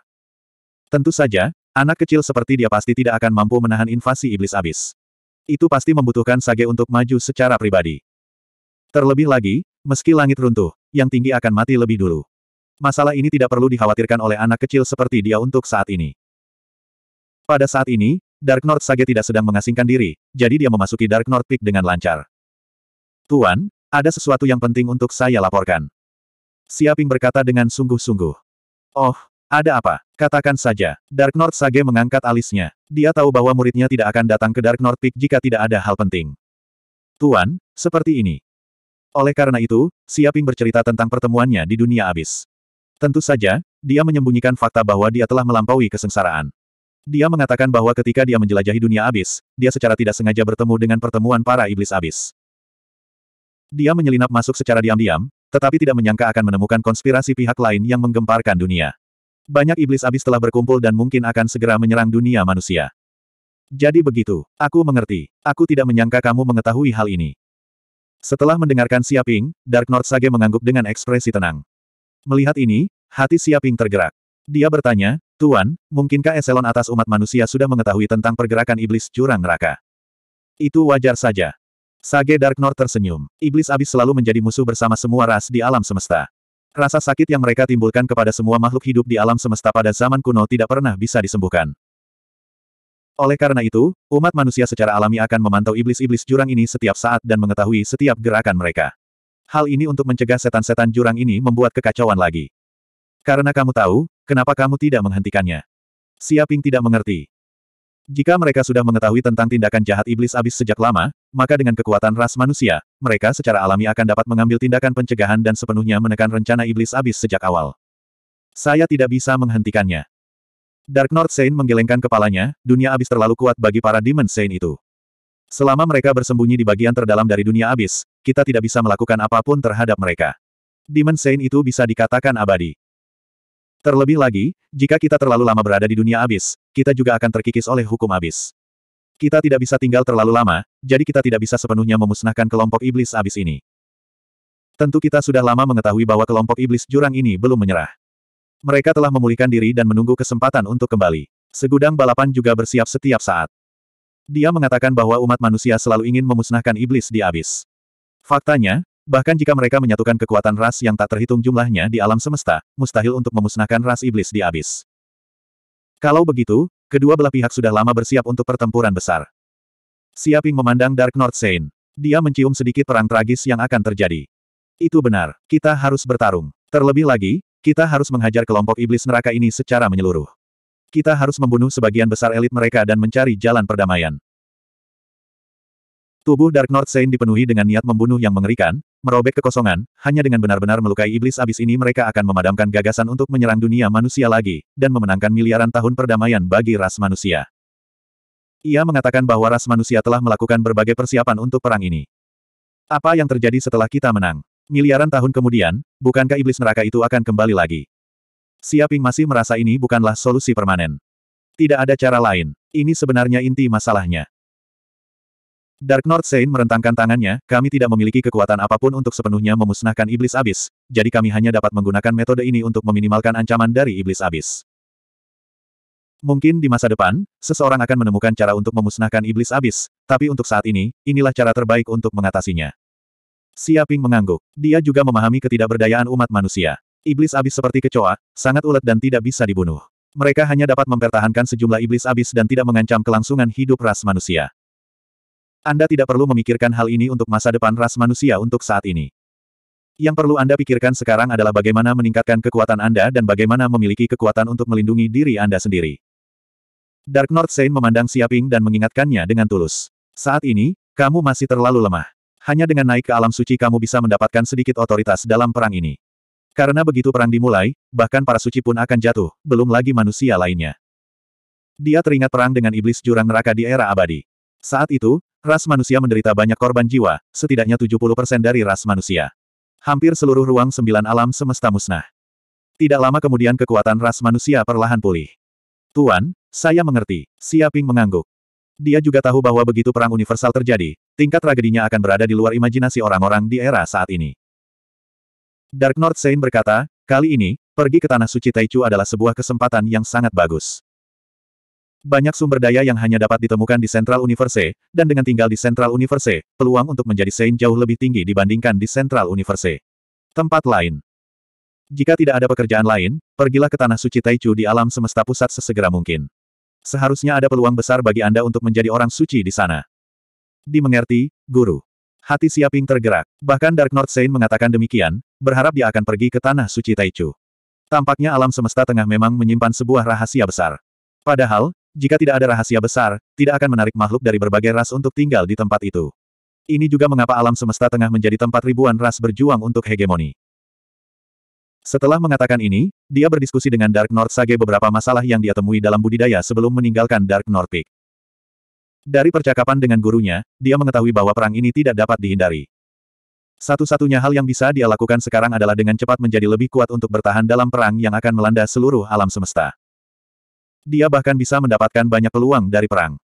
Tentu saja, Anak kecil seperti dia pasti tidak akan mampu menahan invasi iblis abis. Itu pasti membutuhkan Sage untuk maju secara pribadi. Terlebih lagi, meski langit runtuh, yang tinggi akan mati lebih dulu. Masalah ini tidak perlu dikhawatirkan oleh anak kecil seperti dia untuk saat ini. Pada saat ini, Dark North Sage tidak sedang mengasingkan diri, jadi dia memasuki Dark North Peak dengan lancar. Tuan, ada sesuatu yang penting untuk saya laporkan. Siaping berkata dengan sungguh-sungguh. Oh, ada apa? Katakan saja. Dark North Sage mengangkat alisnya. Dia tahu bahwa muridnya tidak akan datang ke Dark North Peak jika tidak ada hal penting. Tuan, seperti ini. Oleh karena itu, Siaping bercerita tentang pertemuannya di dunia abis. Tentu saja, dia menyembunyikan fakta bahwa dia telah melampaui kesengsaraan. Dia mengatakan bahwa ketika dia menjelajahi dunia abis, dia secara tidak sengaja bertemu dengan pertemuan para iblis abis. Dia menyelinap masuk secara diam-diam, tetapi tidak menyangka akan menemukan konspirasi pihak lain yang menggemparkan dunia. Banyak iblis abis telah berkumpul dan mungkin akan segera menyerang dunia manusia. Jadi begitu, aku mengerti. Aku tidak menyangka kamu mengetahui hal ini. Setelah mendengarkan Siaping, Dark North Sage mengangguk dengan ekspresi tenang. Melihat ini, hati Siaping tergerak. Dia bertanya, Tuan, mungkinkah eselon atas umat manusia sudah mengetahui tentang pergerakan iblis curang neraka? Itu wajar saja. Sage Dark North tersenyum. Iblis abis selalu menjadi musuh bersama semua ras di alam semesta. Rasa sakit yang mereka timbulkan kepada semua makhluk hidup di alam semesta pada zaman kuno tidak pernah bisa disembuhkan. Oleh karena itu, umat manusia secara alami akan memantau iblis-iblis jurang ini setiap saat dan mengetahui setiap gerakan mereka. Hal ini untuk mencegah setan-setan jurang ini membuat kekacauan lagi. Karena kamu tahu, kenapa kamu tidak menghentikannya? Siaping tidak mengerti. Jika mereka sudah mengetahui tentang tindakan jahat iblis abis sejak lama, maka dengan kekuatan ras manusia, mereka secara alami akan dapat mengambil tindakan pencegahan dan sepenuhnya menekan rencana iblis abis sejak awal. Saya tidak bisa menghentikannya. Dark North Saint menggelengkan kepalanya, dunia abis terlalu kuat bagi para Demon Saint itu. Selama mereka bersembunyi di bagian terdalam dari dunia abis, kita tidak bisa melakukan apapun terhadap mereka. Demon Saint itu bisa dikatakan abadi. Terlebih lagi, jika kita terlalu lama berada di dunia abis, kita juga akan terkikis oleh hukum abis. Kita tidak bisa tinggal terlalu lama, jadi kita tidak bisa sepenuhnya memusnahkan kelompok iblis abis ini. Tentu kita sudah lama mengetahui bahwa kelompok iblis jurang ini belum menyerah. Mereka telah memulihkan diri dan menunggu kesempatan untuk kembali. Segudang balapan juga bersiap setiap saat. Dia mengatakan bahwa umat manusia selalu ingin memusnahkan iblis di abis. Faktanya, bahkan jika mereka menyatukan kekuatan ras yang tak terhitung jumlahnya di alam semesta, mustahil untuk memusnahkan ras iblis di abis. Kalau begitu, kedua belah pihak sudah lama bersiap untuk pertempuran besar. Siaping memandang Dark North Saint. Dia mencium sedikit perang tragis yang akan terjadi. Itu benar, kita harus bertarung. Terlebih lagi, kita harus menghajar kelompok iblis neraka ini secara menyeluruh. Kita harus membunuh sebagian besar elit mereka dan mencari jalan perdamaian. Tubuh Dark North Saint dipenuhi dengan niat membunuh yang mengerikan, merobek kekosongan, hanya dengan benar-benar melukai iblis abis ini mereka akan memadamkan gagasan untuk menyerang dunia manusia lagi, dan memenangkan miliaran tahun perdamaian bagi ras manusia. Ia mengatakan bahwa ras manusia telah melakukan berbagai persiapan untuk perang ini. Apa yang terjadi setelah kita menang? Miliaran tahun kemudian, bukankah iblis neraka itu akan kembali lagi? Siaping masih merasa ini bukanlah solusi permanen. Tidak ada cara lain. Ini sebenarnya inti masalahnya. Dark North Saint merentangkan tangannya, kami tidak memiliki kekuatan apapun untuk sepenuhnya memusnahkan iblis abis, jadi kami hanya dapat menggunakan metode ini untuk meminimalkan ancaman dari iblis abis. Mungkin di masa depan, seseorang akan menemukan cara untuk memusnahkan iblis abis, tapi untuk saat ini, inilah cara terbaik untuk mengatasinya. Siaping mengangguk. Dia juga memahami ketidakberdayaan umat manusia. Iblis abis seperti kecoa, sangat ulet dan tidak bisa dibunuh. Mereka hanya dapat mempertahankan sejumlah iblis abis dan tidak mengancam kelangsungan hidup ras manusia. Anda tidak perlu memikirkan hal ini untuk masa depan ras manusia untuk saat ini. Yang perlu Anda pikirkan sekarang adalah bagaimana meningkatkan kekuatan Anda dan bagaimana memiliki kekuatan untuk melindungi diri Anda sendiri. Dark North Saint memandang Siaping dan mengingatkannya dengan tulus. Saat ini, kamu masih terlalu lemah. Hanya dengan naik ke alam suci kamu bisa mendapatkan sedikit otoritas dalam perang ini. Karena begitu perang dimulai, bahkan para suci pun akan jatuh, belum lagi manusia lainnya. Dia teringat perang dengan iblis jurang neraka di era abadi. Saat itu, ras manusia menderita banyak korban jiwa, setidaknya 70% dari ras manusia. Hampir seluruh ruang sembilan alam semesta musnah. Tidak lama kemudian kekuatan ras manusia perlahan pulih. Tuan, saya mengerti, Siaping mengangguk. Dia juga tahu bahwa begitu perang universal terjadi, tingkat tragedinya akan berada di luar imajinasi orang-orang di era saat ini. Dark North Saint berkata, kali ini, pergi ke Tanah Suci Taichu adalah sebuah kesempatan yang sangat bagus. Banyak sumber daya yang hanya dapat ditemukan di Central Universe, dan dengan tinggal di Central Universe, peluang untuk menjadi Saint jauh lebih tinggi dibandingkan di Central Universe. Tempat lain. Jika tidak ada pekerjaan lain, pergilah ke Tanah Suci Taichu di alam semesta pusat sesegera mungkin. Seharusnya ada peluang besar bagi Anda untuk menjadi orang suci di sana. Dimengerti, Guru. Hati Siaping tergerak. Bahkan Dark North Saint mengatakan demikian, berharap dia akan pergi ke tanah suci Taichu. Tampaknya alam semesta tengah memang menyimpan sebuah rahasia besar. Padahal, jika tidak ada rahasia besar, tidak akan menarik makhluk dari berbagai ras untuk tinggal di tempat itu. Ini juga mengapa alam semesta tengah menjadi tempat ribuan ras berjuang untuk hegemoni. Setelah mengatakan ini, dia berdiskusi dengan Dark North Sage beberapa masalah yang dia temui dalam budidaya sebelum meninggalkan Dark North Peak. Dari percakapan dengan gurunya, dia mengetahui bahwa perang ini tidak dapat dihindari. Satu-satunya hal yang bisa dia lakukan sekarang adalah dengan cepat menjadi lebih kuat untuk bertahan dalam perang yang akan melanda seluruh alam semesta. Dia bahkan bisa mendapatkan banyak peluang dari perang.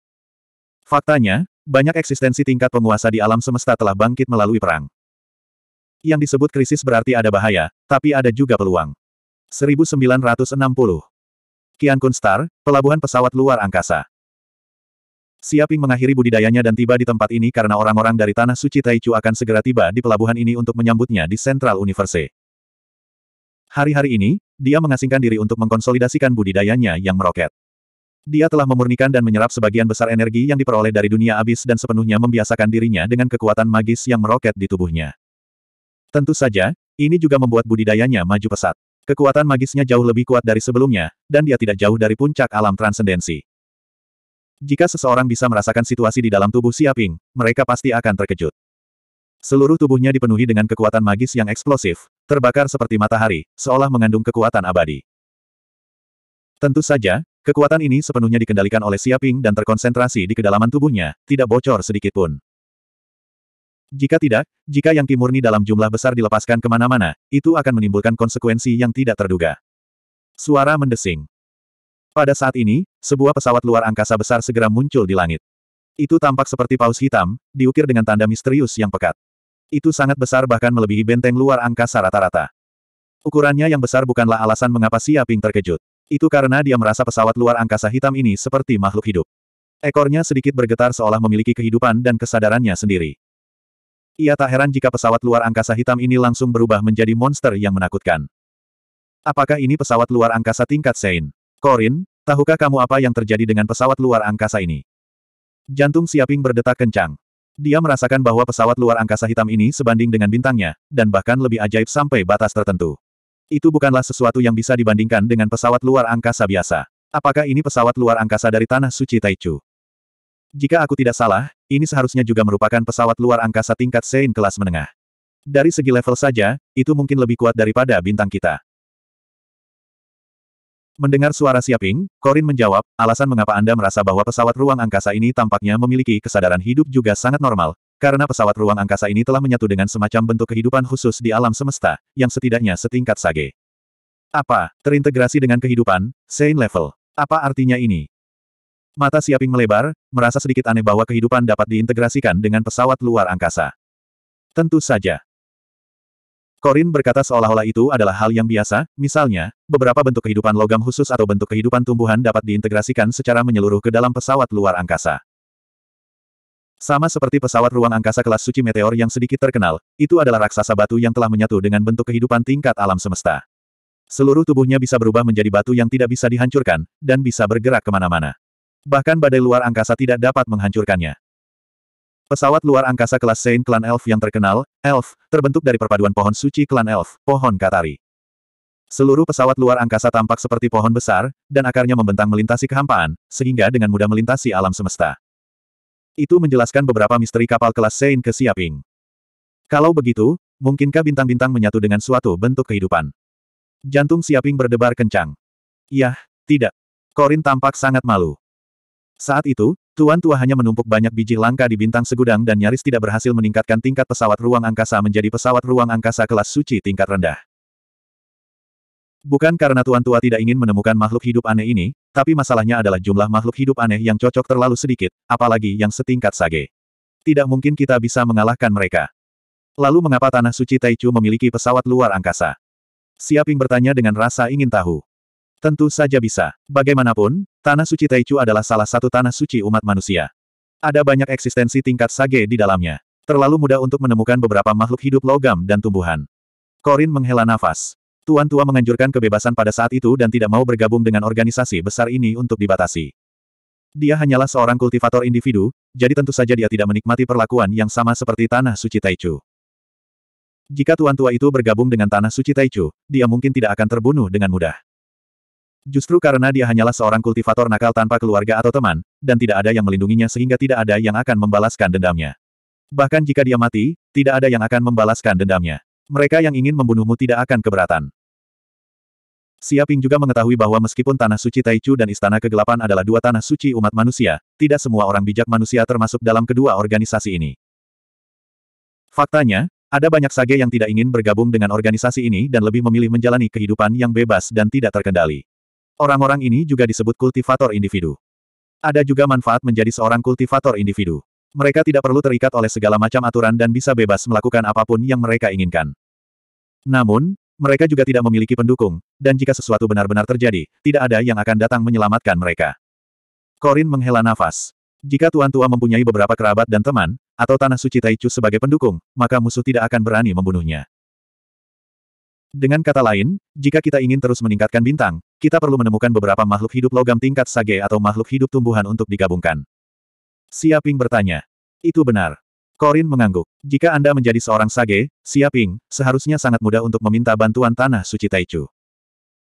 Faktanya, banyak eksistensi tingkat penguasa di alam semesta telah bangkit melalui perang. Yang disebut krisis berarti ada bahaya, tapi ada juga peluang. 1960. Kian Kun Star, pelabuhan pesawat luar angkasa. Siaping mengakhiri budidayanya dan tiba di tempat ini karena orang-orang dari Tanah Suci Taichu akan segera tiba di pelabuhan ini untuk menyambutnya di Central Universe. Hari-hari ini, dia mengasingkan diri untuk mengkonsolidasikan budidayanya yang meroket. Dia telah memurnikan dan menyerap sebagian besar energi yang diperoleh dari dunia abis dan sepenuhnya membiasakan dirinya dengan kekuatan magis yang meroket di tubuhnya. Tentu saja, ini juga membuat budidayanya maju pesat. Kekuatan magisnya jauh lebih kuat dari sebelumnya, dan dia tidak jauh dari puncak alam transendensi. Jika seseorang bisa merasakan situasi di dalam tubuh Siaping, mereka pasti akan terkejut. Seluruh tubuhnya dipenuhi dengan kekuatan magis yang eksplosif, terbakar seperti matahari, seolah mengandung kekuatan abadi. Tentu saja, kekuatan ini sepenuhnya dikendalikan oleh Siaping dan terkonsentrasi di kedalaman tubuhnya, tidak bocor sedikit pun. Jika tidak, jika yang timurni dalam jumlah besar dilepaskan kemana-mana, itu akan menimbulkan konsekuensi yang tidak terduga. Suara mendesing. Pada saat ini, sebuah pesawat luar angkasa besar segera muncul di langit. Itu tampak seperti paus hitam, diukir dengan tanda misterius yang pekat. Itu sangat besar bahkan melebihi benteng luar angkasa rata-rata. Ukurannya yang besar bukanlah alasan mengapa Siaping terkejut. Itu karena dia merasa pesawat luar angkasa hitam ini seperti makhluk hidup. Ekornya sedikit bergetar seolah memiliki kehidupan dan kesadarannya sendiri. Ia tak heran jika pesawat luar angkasa hitam ini langsung berubah menjadi monster yang menakutkan. Apakah ini pesawat luar angkasa tingkat Sein? Korin, tahukah kamu apa yang terjadi dengan pesawat luar angkasa ini? Jantung Siaping berdetak kencang. Dia merasakan bahwa pesawat luar angkasa hitam ini sebanding dengan bintangnya, dan bahkan lebih ajaib sampai batas tertentu. Itu bukanlah sesuatu yang bisa dibandingkan dengan pesawat luar angkasa biasa. Apakah ini pesawat luar angkasa dari Tanah Suci Taichu? Jika aku tidak salah, ini seharusnya juga merupakan pesawat luar angkasa tingkat Sein kelas menengah. Dari segi level saja, itu mungkin lebih kuat daripada bintang kita. Mendengar suara Siaping, Corin menjawab, alasan mengapa Anda merasa bahwa pesawat ruang angkasa ini tampaknya memiliki kesadaran hidup juga sangat normal, karena pesawat ruang angkasa ini telah menyatu dengan semacam bentuk kehidupan khusus di alam semesta, yang setidaknya setingkat sage. Apa, terintegrasi dengan kehidupan, Sein level? Apa artinya ini? Mata Siaping melebar, merasa sedikit aneh bahwa kehidupan dapat diintegrasikan dengan pesawat luar angkasa. Tentu saja. Korin berkata seolah-olah itu adalah hal yang biasa, misalnya, beberapa bentuk kehidupan logam khusus atau bentuk kehidupan tumbuhan dapat diintegrasikan secara menyeluruh ke dalam pesawat luar angkasa. Sama seperti pesawat ruang angkasa kelas suci meteor yang sedikit terkenal, itu adalah raksasa batu yang telah menyatu dengan bentuk kehidupan tingkat alam semesta. Seluruh tubuhnya bisa berubah menjadi batu yang tidak bisa dihancurkan, dan bisa bergerak kemana-mana. Bahkan badai luar angkasa tidak dapat menghancurkannya. Pesawat luar angkasa kelas Saint Klan Elf yang terkenal, Elf, terbentuk dari perpaduan pohon suci Klan Elf, pohon Katari. Seluruh pesawat luar angkasa tampak seperti pohon besar, dan akarnya membentang melintasi kehampaan, sehingga dengan mudah melintasi alam semesta. Itu menjelaskan beberapa misteri kapal kelas Saint ke Siaping. Kalau begitu, mungkinkah bintang-bintang menyatu dengan suatu bentuk kehidupan? Jantung Siaping berdebar kencang. Yah, tidak. Korin tampak sangat malu. Saat itu, Tuan Tua hanya menumpuk banyak biji langka di bintang segudang dan nyaris tidak berhasil meningkatkan tingkat pesawat ruang angkasa menjadi pesawat ruang angkasa kelas suci tingkat rendah. Bukan karena Tuan Tua tidak ingin menemukan makhluk hidup aneh ini, tapi masalahnya adalah jumlah makhluk hidup aneh yang cocok terlalu sedikit, apalagi yang setingkat sage. Tidak mungkin kita bisa mengalahkan mereka. Lalu mengapa Tanah Suci Taichu memiliki pesawat luar angkasa? Siaping bertanya dengan rasa ingin tahu. Tentu saja bisa. Bagaimanapun, Tanah Suci Taichu adalah salah satu tanah suci umat manusia. Ada banyak eksistensi tingkat sage di dalamnya. Terlalu mudah untuk menemukan beberapa makhluk hidup logam dan tumbuhan. Korin menghela nafas. Tuan Tua menganjurkan kebebasan pada saat itu dan tidak mau bergabung dengan organisasi besar ini untuk dibatasi. Dia hanyalah seorang kultivator individu, jadi tentu saja dia tidak menikmati perlakuan yang sama seperti Tanah Suci Taichu. Jika Tuan Tua itu bergabung dengan Tanah Suci Taichu, dia mungkin tidak akan terbunuh dengan mudah. Justru karena dia hanyalah seorang kultivator nakal tanpa keluarga atau teman, dan tidak ada yang melindunginya sehingga tidak ada yang akan membalaskan dendamnya. Bahkan jika dia mati, tidak ada yang akan membalaskan dendamnya. Mereka yang ingin membunuhmu tidak akan keberatan. Siaping juga mengetahui bahwa meskipun Tanah Suci Taichu dan Istana Kegelapan adalah dua tanah suci umat manusia, tidak semua orang bijak manusia termasuk dalam kedua organisasi ini. Faktanya, ada banyak sage yang tidak ingin bergabung dengan organisasi ini dan lebih memilih menjalani kehidupan yang bebas dan tidak terkendali. Orang-orang ini juga disebut kultivator individu. Ada juga manfaat menjadi seorang kultivator individu. Mereka tidak perlu terikat oleh segala macam aturan dan bisa bebas melakukan apapun yang mereka inginkan. Namun, mereka juga tidak memiliki pendukung, dan jika sesuatu benar-benar terjadi, tidak ada yang akan datang menyelamatkan mereka. Korin menghela nafas. Jika Tuan Tua mempunyai beberapa kerabat dan teman, atau Tanah Suci Taichu sebagai pendukung, maka musuh tidak akan berani membunuhnya. Dengan kata lain, jika kita ingin terus meningkatkan bintang, kita perlu menemukan beberapa makhluk hidup logam tingkat sage atau makhluk hidup tumbuhan untuk digabungkan. Siaping bertanya. Itu benar. Korin mengangguk. Jika Anda menjadi seorang sage, Siaping, seharusnya sangat mudah untuk meminta bantuan tanah suci Taichu.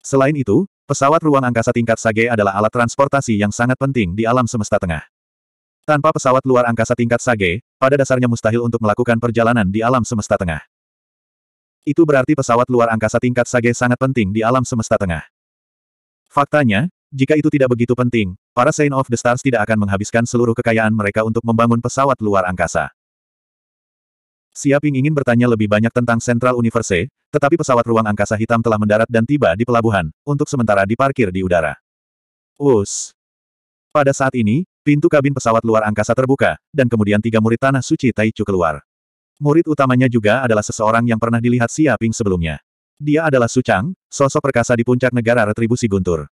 Selain itu, pesawat ruang angkasa tingkat sage adalah alat transportasi yang sangat penting di alam semesta tengah. Tanpa pesawat luar angkasa tingkat sage, pada dasarnya mustahil untuk melakukan perjalanan di alam semesta tengah. Itu berarti pesawat luar angkasa tingkat Sage sangat penting di alam semesta tengah. Faktanya, jika itu tidak begitu penting, para Saint of the Stars tidak akan menghabiskan seluruh kekayaan mereka untuk membangun pesawat luar angkasa. Siaping ingin bertanya lebih banyak tentang Central Universe, tetapi pesawat ruang angkasa hitam telah mendarat dan tiba di pelabuhan, untuk sementara diparkir di udara. Us. Pada saat ini, pintu kabin pesawat luar angkasa terbuka, dan kemudian tiga murid tanah suci Taichu keluar. Murid utamanya juga adalah seseorang yang pernah dilihat Xia Ping sebelumnya. Dia adalah Sucang, sosok perkasa di puncak negara retribusi Guntur.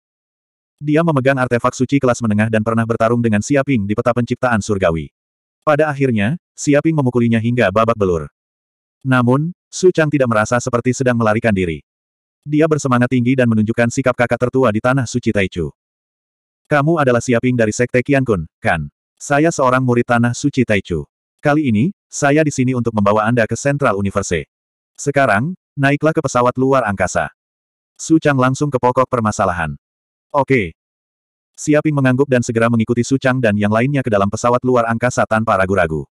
Dia memegang artefak suci kelas menengah dan pernah bertarung dengan Siaping di peta penciptaan surgawi. Pada akhirnya, Siaping memukulinya hingga babak belur. Namun, Su Chang tidak merasa seperti sedang melarikan diri. Dia bersemangat tinggi dan menunjukkan sikap kakak tertua di tanah suci Taichu. Kamu adalah Siaping dari Sekte Qiankun, kan? Saya seorang murid tanah suci Taichu. Kali ini, saya di sini untuk membawa Anda ke Central Universe. Sekarang, naiklah ke pesawat luar angkasa. Su Chang langsung ke pokok permasalahan. Oke. Siaping mengangguk dan segera mengikuti Su Chang dan yang lainnya ke dalam pesawat luar angkasa tanpa ragu-ragu.